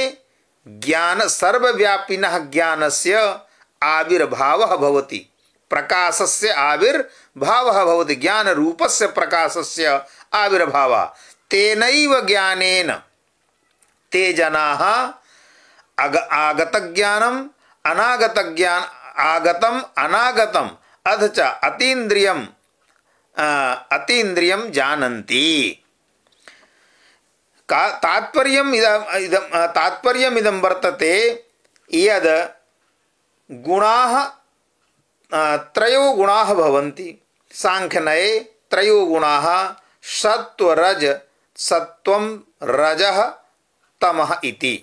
ज्ञान सर्वव्यापिन ज्ञानस्य आविर्भाव प्रकाश से आविर्भाव होती ज्ञान प्रकाश से आविर्भाव तेन ज्ञान ते जना अग आगत ज्ञानम अनागत ज्ञान आगतम अनागतम अथ च अतीन्द्रियम अतीन्द्रियं जानन्ति का तात्पर्यम् इदम् इदं तात्पर्यमिदं वर्तते यद् गुणाः त्रयो गुणाः भवन्ति साङ्ख्यनये त्रयो गुणाः सत्वरज सत्वं रजः तमः इति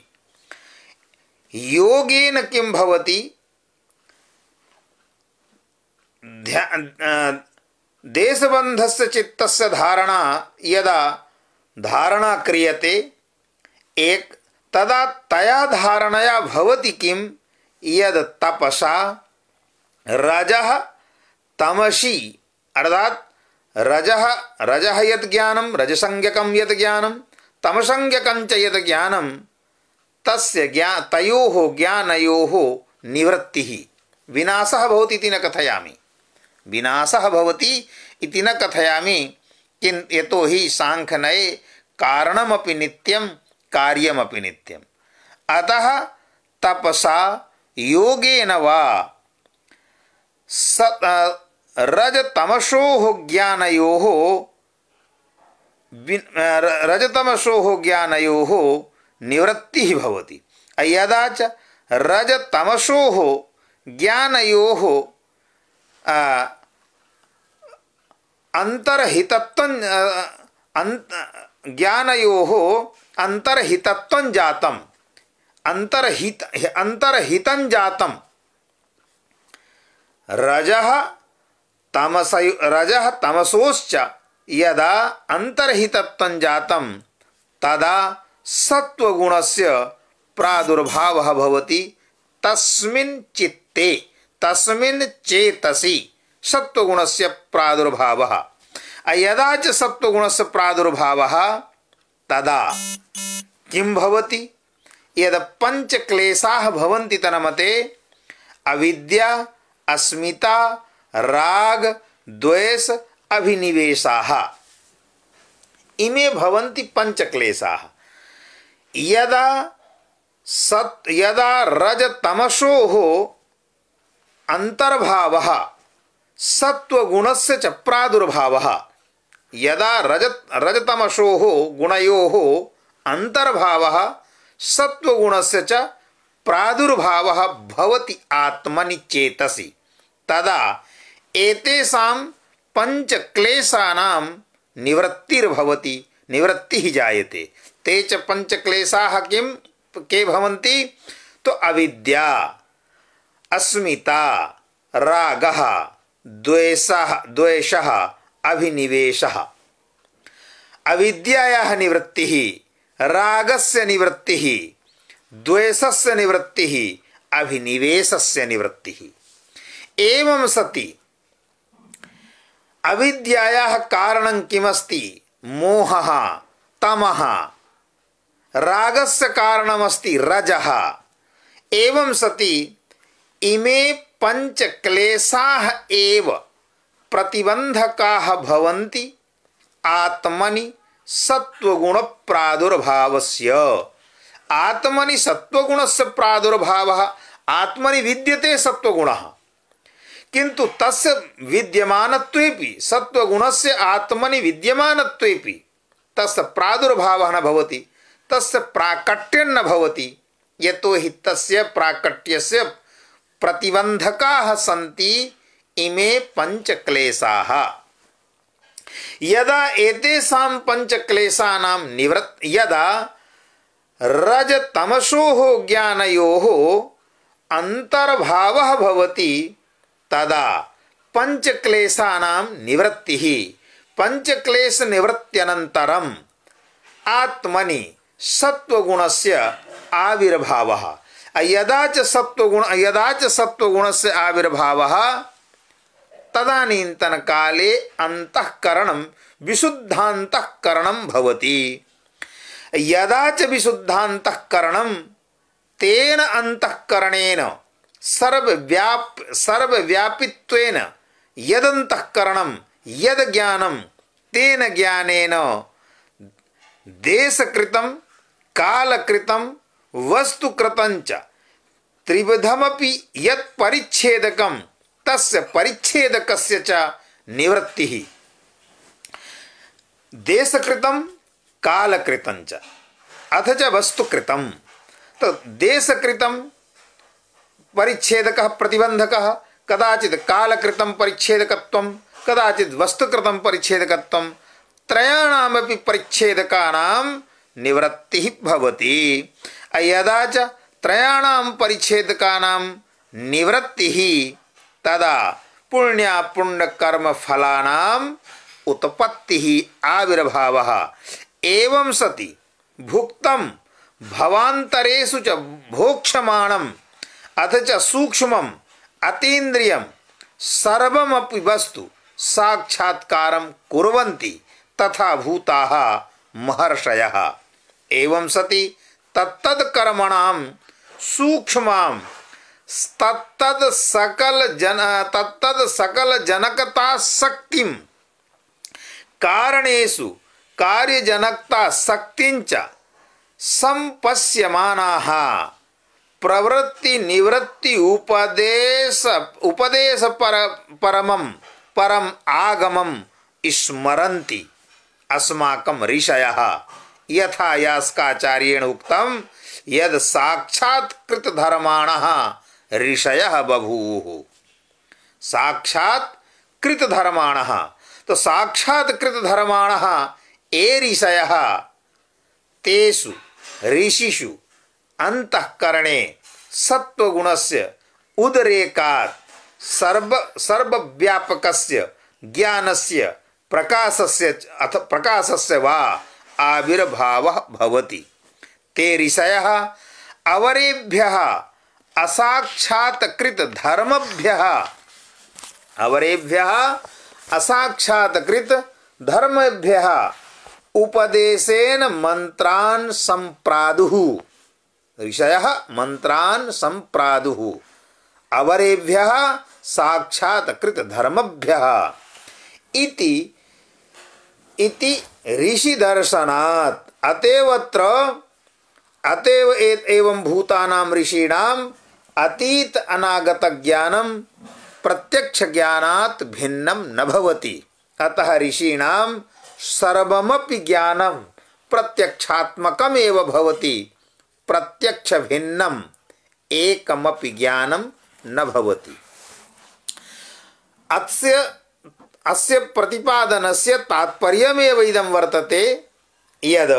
योगेन किं भवति ध्या देशबंध देशबंधस्य चित्तस्य धारणा यदा धारणा क्रियते एक तदा तया धारणया भवति किम यद तपसा रज तमसी अर्थात रज रज यद ज्ञानम रजसंज्ञकम यद ज्ञानम तमसंज्ञकम यद ज्ञानम तस्य ज्ञा तयोः ज्ञानयोः निवृत्ति विनाश होती न कथयामि विनाश भवति इति न कथयामि कि यतो हि साङ्ख्यनये कारणमपि नित्यं कार्यमपि नित्यम् अतः तपसा योगेन वा सत रजतमसो ज्ञान रजतमसो ज्ञानयो निवृत्ति भवति यदा च रजतमसो ज्ञानयो अंतरहितत्व अंत ज्ञानयो अंतरहितत्व जातम अंतरहित अंतरहित जातम रज तमस रज तमसोच यदा अंतरहित जातम तदा सत्वगुण से प्रादुर्भाव तस्मिन् चित्ते तस्मिन् चेतसी सत्वगुण से प्रादुर्भाव यदा च सत्वगुण से प्रादुर्भाव तदा किं भवति यद पंच क्लेशा तनमते अविद्या अस्मिता राग द्वेष अभिनिवेश इमे भवन्ति पंच क्लेशा यदा सत् यदा रजतमसोः अंतर्भाव सत्वगुण से च प्रादुर्भाव यदा रजत रजतमशो गुणयो अंतर्भाव सत्वगुण से च प्रादुर्भाव भवति आत्मनि चेतसी तदा एतेषां पंच क्लेशानां निवृत्तिर्भवति निवृत्ति ही जायते ते च पंच क्लेशा किम के भवन्ति तो अविद्या अस्मिता रागः द्वेश अभिनिवेश अविद्यायाः निवृत्तिः रागस्य निवृत्तिः द्वेषस्य निवृत्ति अभिनिवेशस्य निवृत्ति एवं सति अविद्या कारण किमस्ति मोहः तमः रागस्य कारणमस्ति रज एवं सति इमे पंच क्लेश प्रतिबंधका आत्मनि सत्वगुण प्रादुर्भाव आत्मनि सत्वगुण से प्रादुर्भाव आत्मनि विद्यते सत्वगुण किंतु तस् विद्यम सत्वगुण से आत्मनि विद्यम तस् प्रादुर्भाव न भवति तस् प्राकट्य न भवति यतो हि तस्य प्राकट्यस्य प्रतिबंधका सी इमे क्लेश यदा पंच क्लेशा निवृत् यदा तमसो ज्ञान अंतर्भाव होती तदा पंच क्लेश निवृत्न आत्मनि सत्वगुणस्य आविर्भावः अयदाच सत्वगुण अयदाच सत्वगुण से आविर्भाव तदानीतन काले अंतकरण विशुद्धांतकरण भवति यदा च विशुद्धांतकरण तेन अंतकरणेन सर्वव्याप सर्वव्यापित्वेन यदंतकरणम यद ज्ञानम तेन ज्ञानेन देशकृतम कालकृतम वस्तुकृतं च त्रिविधमपि यत् परिच्छेदकं तस्य परिच्छेदकस्य च निवृत्तिः देशकृतं कालकृतं च अथ च वस्तुकृतं तो देशकृतं परिच्छेदकः प्रतिबन्धकः कदाचित् कालकृतं परिच्छेदकत्वं कदाचित् वस्तुकृतं परिच्छेदकत्वं त्रयाणामपि परिच्छेदकानां निवृत्तिः भवति यदा च त्रयाणाम परिच्छेद का नाम निवृत्ति ही तदा पुण्य पुण्य कर्म फलानाम उत्पत्ति ही आविर्भाव एवं सति भुक्तम भवांतरेशु च भोक्षमाणम अथ च सूक्ष्म अतीन्द्रियम सर्वमपि वस्तु साक्षात्कार कुर्वन्ति तथा भूता महर्षय एवं सति तत्कर्माण सूक्ष्म तत्तद सकल जन तत्तद सकल जनकता शक्ति कारणेशु कार्यजनकता शक्तिंच संपश्यमानाः प्रवृत्ति निवृत्ति उपदेश उपदेश पर परमम परम आगमम स्मरन्ति अस्माकं ऋषयः यथा यास्काचार्येण उक्तम् यद साक्षात्कृत धर्माण ऋषय बभू साक्षात कृत धर्माण तो साक्षात कृत धर्माण ए ऋषय तेषु ऋषिषु अंतकरणे से उदरेका सर्व से प्रकाश से अथ से वा आविर्भाव भवति ते ऋषय अवरेभ्य धर्मभ्य अवरेभ्य असाक्षात धर्मभ्य उपदेशन मंत्रान संप्रादु ऋषय मंत्रान संप्रादु अवरेभ्य साक्षात धर्मभ्य इति इति ऋषि दर्शनात् अतएव एवं भूतानाम ऋषिणाम अतीत अनागत ज्ञानम प्रत्यक्ष ज्ञानात भिन्नम न भवति अतः ऋषिणाम सर्वमपि ज्ञानम प्रत्यक्षात्मकम एव भवति प्रत्यक्ष भिन्नम एकमपि ज्ञानम न भवति अस्य अस्य प्रतिपादनस्य तात्पर्यमेव इदं वर्तते यद्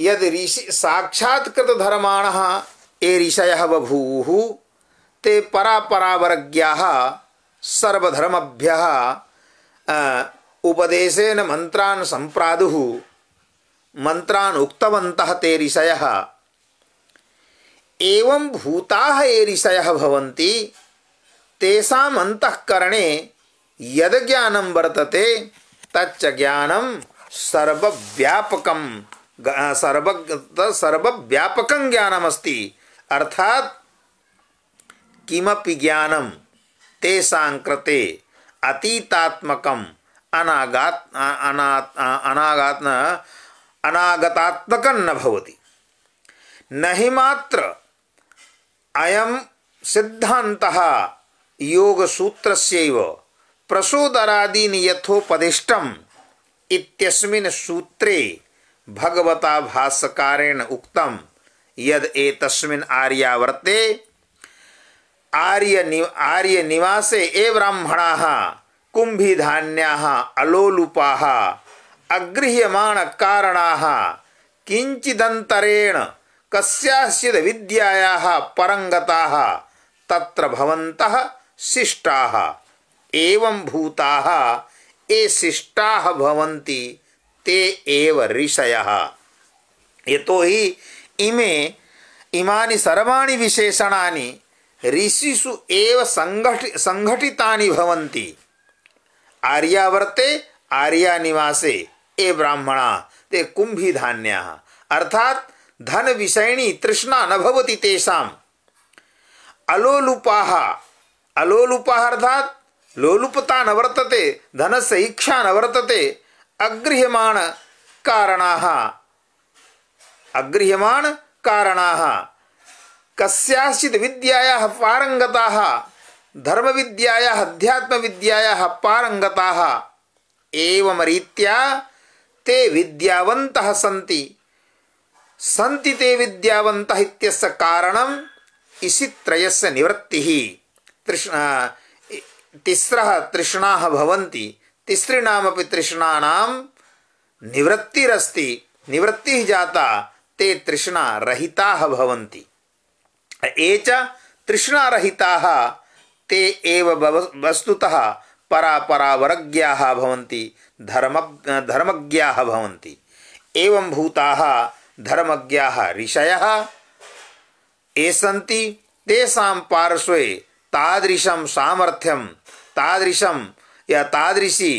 यद ऋषि साक्षात्कृत धर्माण ये ऋषय बभूव ते परापरावरज्ञा सर्वधर्मभ्य उपदेशन मंत्रान संप्रादु मंत्रान उक्तवंत ते ऋषय एवं भूता ये ऋषय भवन्ति तेषाम अंतःकरणे यद ज्ञानं वर्तते तच्च ज्ञानं सर्वव्यापकम् सर्व सर्वव्यापक ज्ञानमस्ति अर्थात किमपि ज्ञानम तेषा कृते अतीतात्मक अनागात अनागात अनागतात्मक न भवति ही मात्र अयम सिद्धान्तः योगसूत्रस्यैव प्रसूदरादीनि यथोपदिष्टम् सूत्रे भगवता भाष्यकारेण उक्तम यद ए तस्मिन आर्यावर्ते आर्य नि, आर्य निवासे ए ब्राह्मणाः कुंभिधान्याः अलोलुपा अगृह्यमाण कारणाः किंचिदंतरेण कस्याश्चिद विद्यायाः परंगताः तत्र भवन्तः शिष्टाः एवं भूताः ये शिष्टाः भवन्ति ते एव ऋषयः यतोहि इमे इमानि सर्वाणि विशेषणानि ऋषिषु एव संघटि संघटितानि भवन्ति आर्यावर्ते आर्यानिवासे ए ब्राह्मण ते कुंभी धान्या अर्थात धन विषयणी तृष्णा न भवति तेषाम अलोलुपाः अलोलुपाः अर्थात लोलुपता न वर्तते धनस्य इच्छा न वर्तते अगृह्यमाण कारणाः अगृह्यमाण कारणाः कस्याश्चित् विद्यायाः पारङ्गताः धर्मविद्यायाः अध्यात्मविद्यायाः रीत्या ते विद्यावन्तः सन्ति सन्ति ते विद्यावन्तः इत्यस्य कारणम् इसित्रयस्य निवृत्तिः तृष्णा तिस्रः तृष्णाः भवन्ति तिसृणामपि तृष्णानां निवृत्तिरस्ति निवृत्ति जाता ते तृष्णा रहिता भवन्ति ये च तृष्णा रहिता ते एव वस्तुतः परापरावरज्ञाः भवन्ति धर्म धर्मज्ञा एवं भूता धर्मज्ञा ऋषय ये सी तेषा पार्श्वे तादृशं सामर्थ्यं तादृशं या तादृशी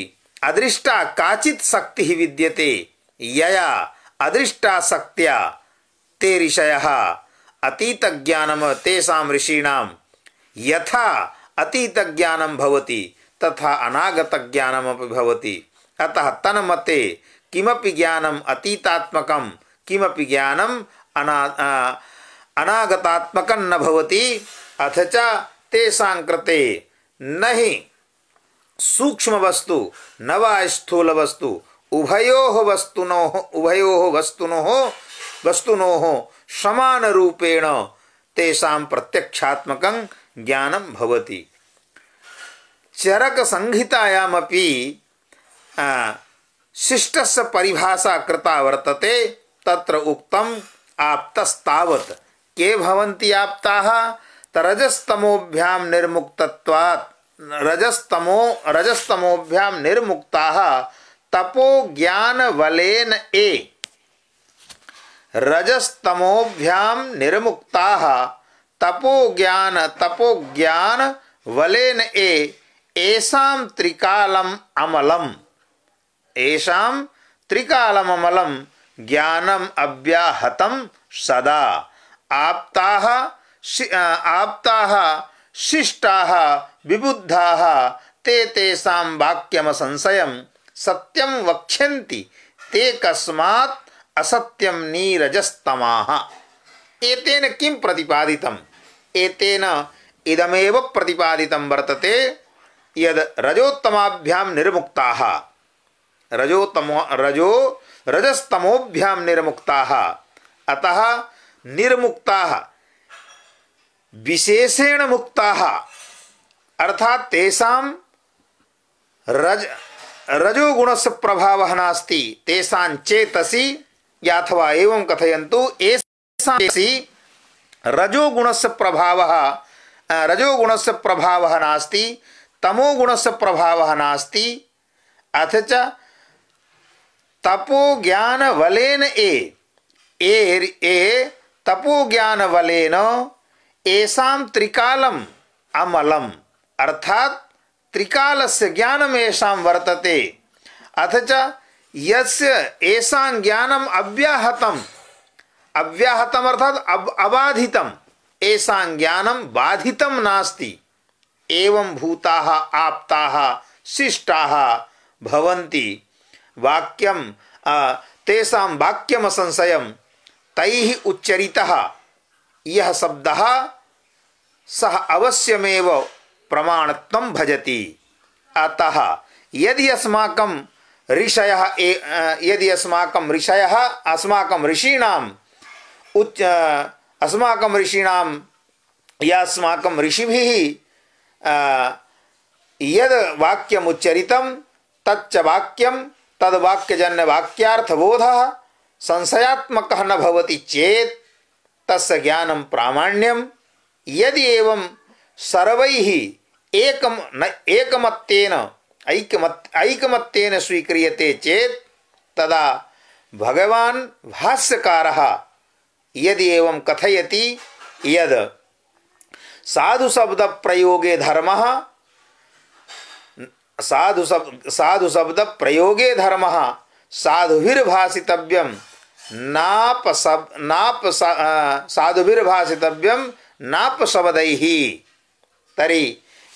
अदृष्टा काचित् शक्तिः विद्यते यया अदृष्टा अदृष्टाशक्त्या ते ऋषय अतीत ज्ञानम तेषा ऋषीणां यथा अतीत ज्ञानम भवति तथा अनागत ज्ञानम भवति अतः तन्मते किमपि ज्ञानम् अतीतात्मकं किमपि ज्ञानम् अना अनागतात्मकं न भवति अथ च तेषां कृते न सूक्ष्म वस्तु नव स्थूल वस्तु उभयो वस्तुनो उभयो वस्तुनो वस्तुनो समान रूपेण तेषा प्रत्यक्षात्मक ज्ञानम भवति चरक संहितायामपि शिष्टस्य परिभाषा कृता वर्तते तत्र उक्तम आप्तस्तावत् के भवन्ति आप्ताः तरजस्तमोभ्याम निर्मुक्तत्वात् रजस्तमो रजस्तमोभ्याम निर्मुक्ता तपो ज्ञान वलेन ए रजस्तमोभ्याम निर्मुक्ता तपो ज्ञान तपो ज्ञान वलेन ए ऐसा त्रिकालम अमलम ऐसा त्रिकालम अमलम ज्ञानम अव्याहतम सदा आपता आपता शिष्टा विबुद्धा ते तेषां संशय सत्यम वक्ष्यन्ति ते कस्मा असत्यम नीरजस्तमा एतेन किं प्रतिपादितम् एतेन इदमेव प्रतिपादितं वर्तते यद् रजोत्तमाभ्यां निर्मुक्ताः रजोत्तमो रजो रजस्तमोभ्यां निर्मुक्ताः अतः निर्मुक्ताः विशेषेण मुक्ता अर्थात तेषा रज रजोगुणस प्रभाव नास्ती तेषा चेतसी याथवा एवं से प्रभाव रजोगुण से प्रभाव नास्ती तमोगुण से प्रभाव नास्ती अथ च तपोज्ञानबलेन ए ए, ए तपोज्ञानबलेन ऐसा त्रिकालम अमलम अर्थात त्रिकाल से ज्ञानम ऐसा वर्तते अथ च ज्ञानम अव्याहतम अव्याहतम अर्थात अब अबाधितम ऐसा ज्ञानम बाधितम नास्ति एवं भूता आपता शिष्टा भवन्ति वाक्यम तेषा वाक्यम संशय तैः उच्चरितः यह शब्दः सह अवश्यमेव प्रमाणत्वं भजति अतः यदि अस्माकं ऋषयः यदि अस्माकं ऋषयः अस्माकं ऋषीणाम् उच्च अस्माकं ऋषीणां या अस्माकं ऋषिभिः यद् वाक्यमुच्चरितं तच्च वाक्यं तद्वाक्यजन्यवाक्यार्थबोधः संशयात्मकः न भवति चेत् तस्य ज्ञानं प्रामाण्यं यदि एवं सर्वैः एकम न एकमत्तेन ऐकमत् ऐकमत्तेन स्वीक्रियते चेत तदा भगवान भाष्यकार यदि एवं कथयति यद साधु शब्द प्रयोगे धर्म साधु सब साधु शब्द प्रयोगे धर्म साधुभिर्भाषितव्यम नाप सब नाप सा, साधुभिर्भाषितव्यम नापशब्द तरी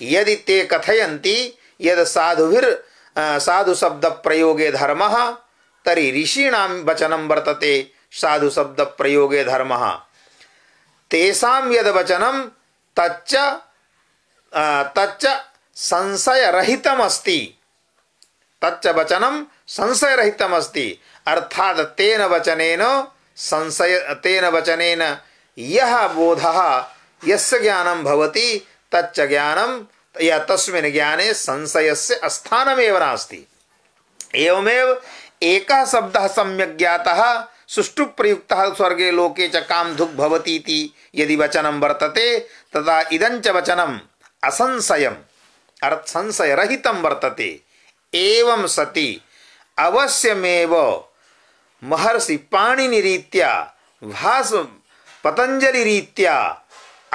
यदि ते कथयती यद साधु शब्द प्रयोगे धर्म तरी ऋषीण वचन वर्तते साधु शब्द प्रयोगे धर्म तेसाम यद तच्च तच्च संशयरहितमस्ति तच्च वचनम संशयरहितमस्ति अर्थात तेन वचन संशय तेन वचन यह बोध यम भवती तच्च ज्ञानम या तस्मिन् ज्ञाने संशय से स्थानमेव नास्ती एवमेव एक शब्द सम्यक् ज्ञाता सुष्टु प्रयुक्त स्वर्गे लोके च कामधुक् भवती यदि वचनम वर्तते तथा इदंच वचनम असंशय अर्थ संशय रहित वर्तते एवं सति अवश्यमेव महर्षि पाणिनिरीत्या भाष पतंजलि रीत्या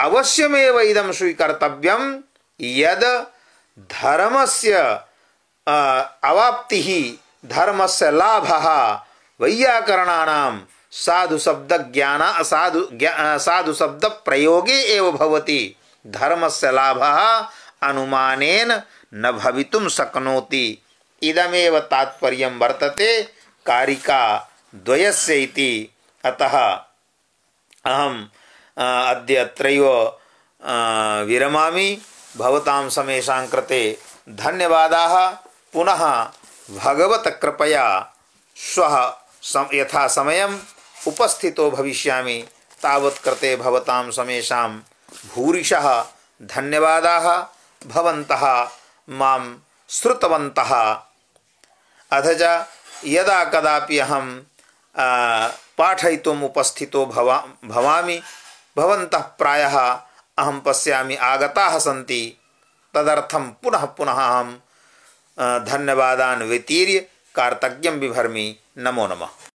अवश्यमेव इदं स्वीकर्तव्यं यद धर्मस्य अवाप्तिः धर्मस्य लाभः वैयाकरणानां साधु शब्द ज्ञान साधु साधु शब्द प्रयोगे एव भवति धर्मस्य लाभः अनुमानेन न भवितुम शक्नोति इदमेव तात्पर्यं वर्तते कारिका द्वयस्य इति अतः अहम अद्य अत्रैव विरमामि भवतां समेषां कृते धन्यवादाः पुनः भगवतकृपया श्वः सम यथा समयम् उपस्थितो भविष्यामि तावत् कृते भवतां समेषां भूरिशः धन्यवादाः भवन्तः मां श्रुतवन्तः अथ च यदा कदापि अहं उपस्थित भवा भवामी प्राय अहम पशा आगता सी तदर्थ पुनः पुनः अहम धन्यवाद व्यतीर्य कार्तज्ञ विभर्मी नमो नमः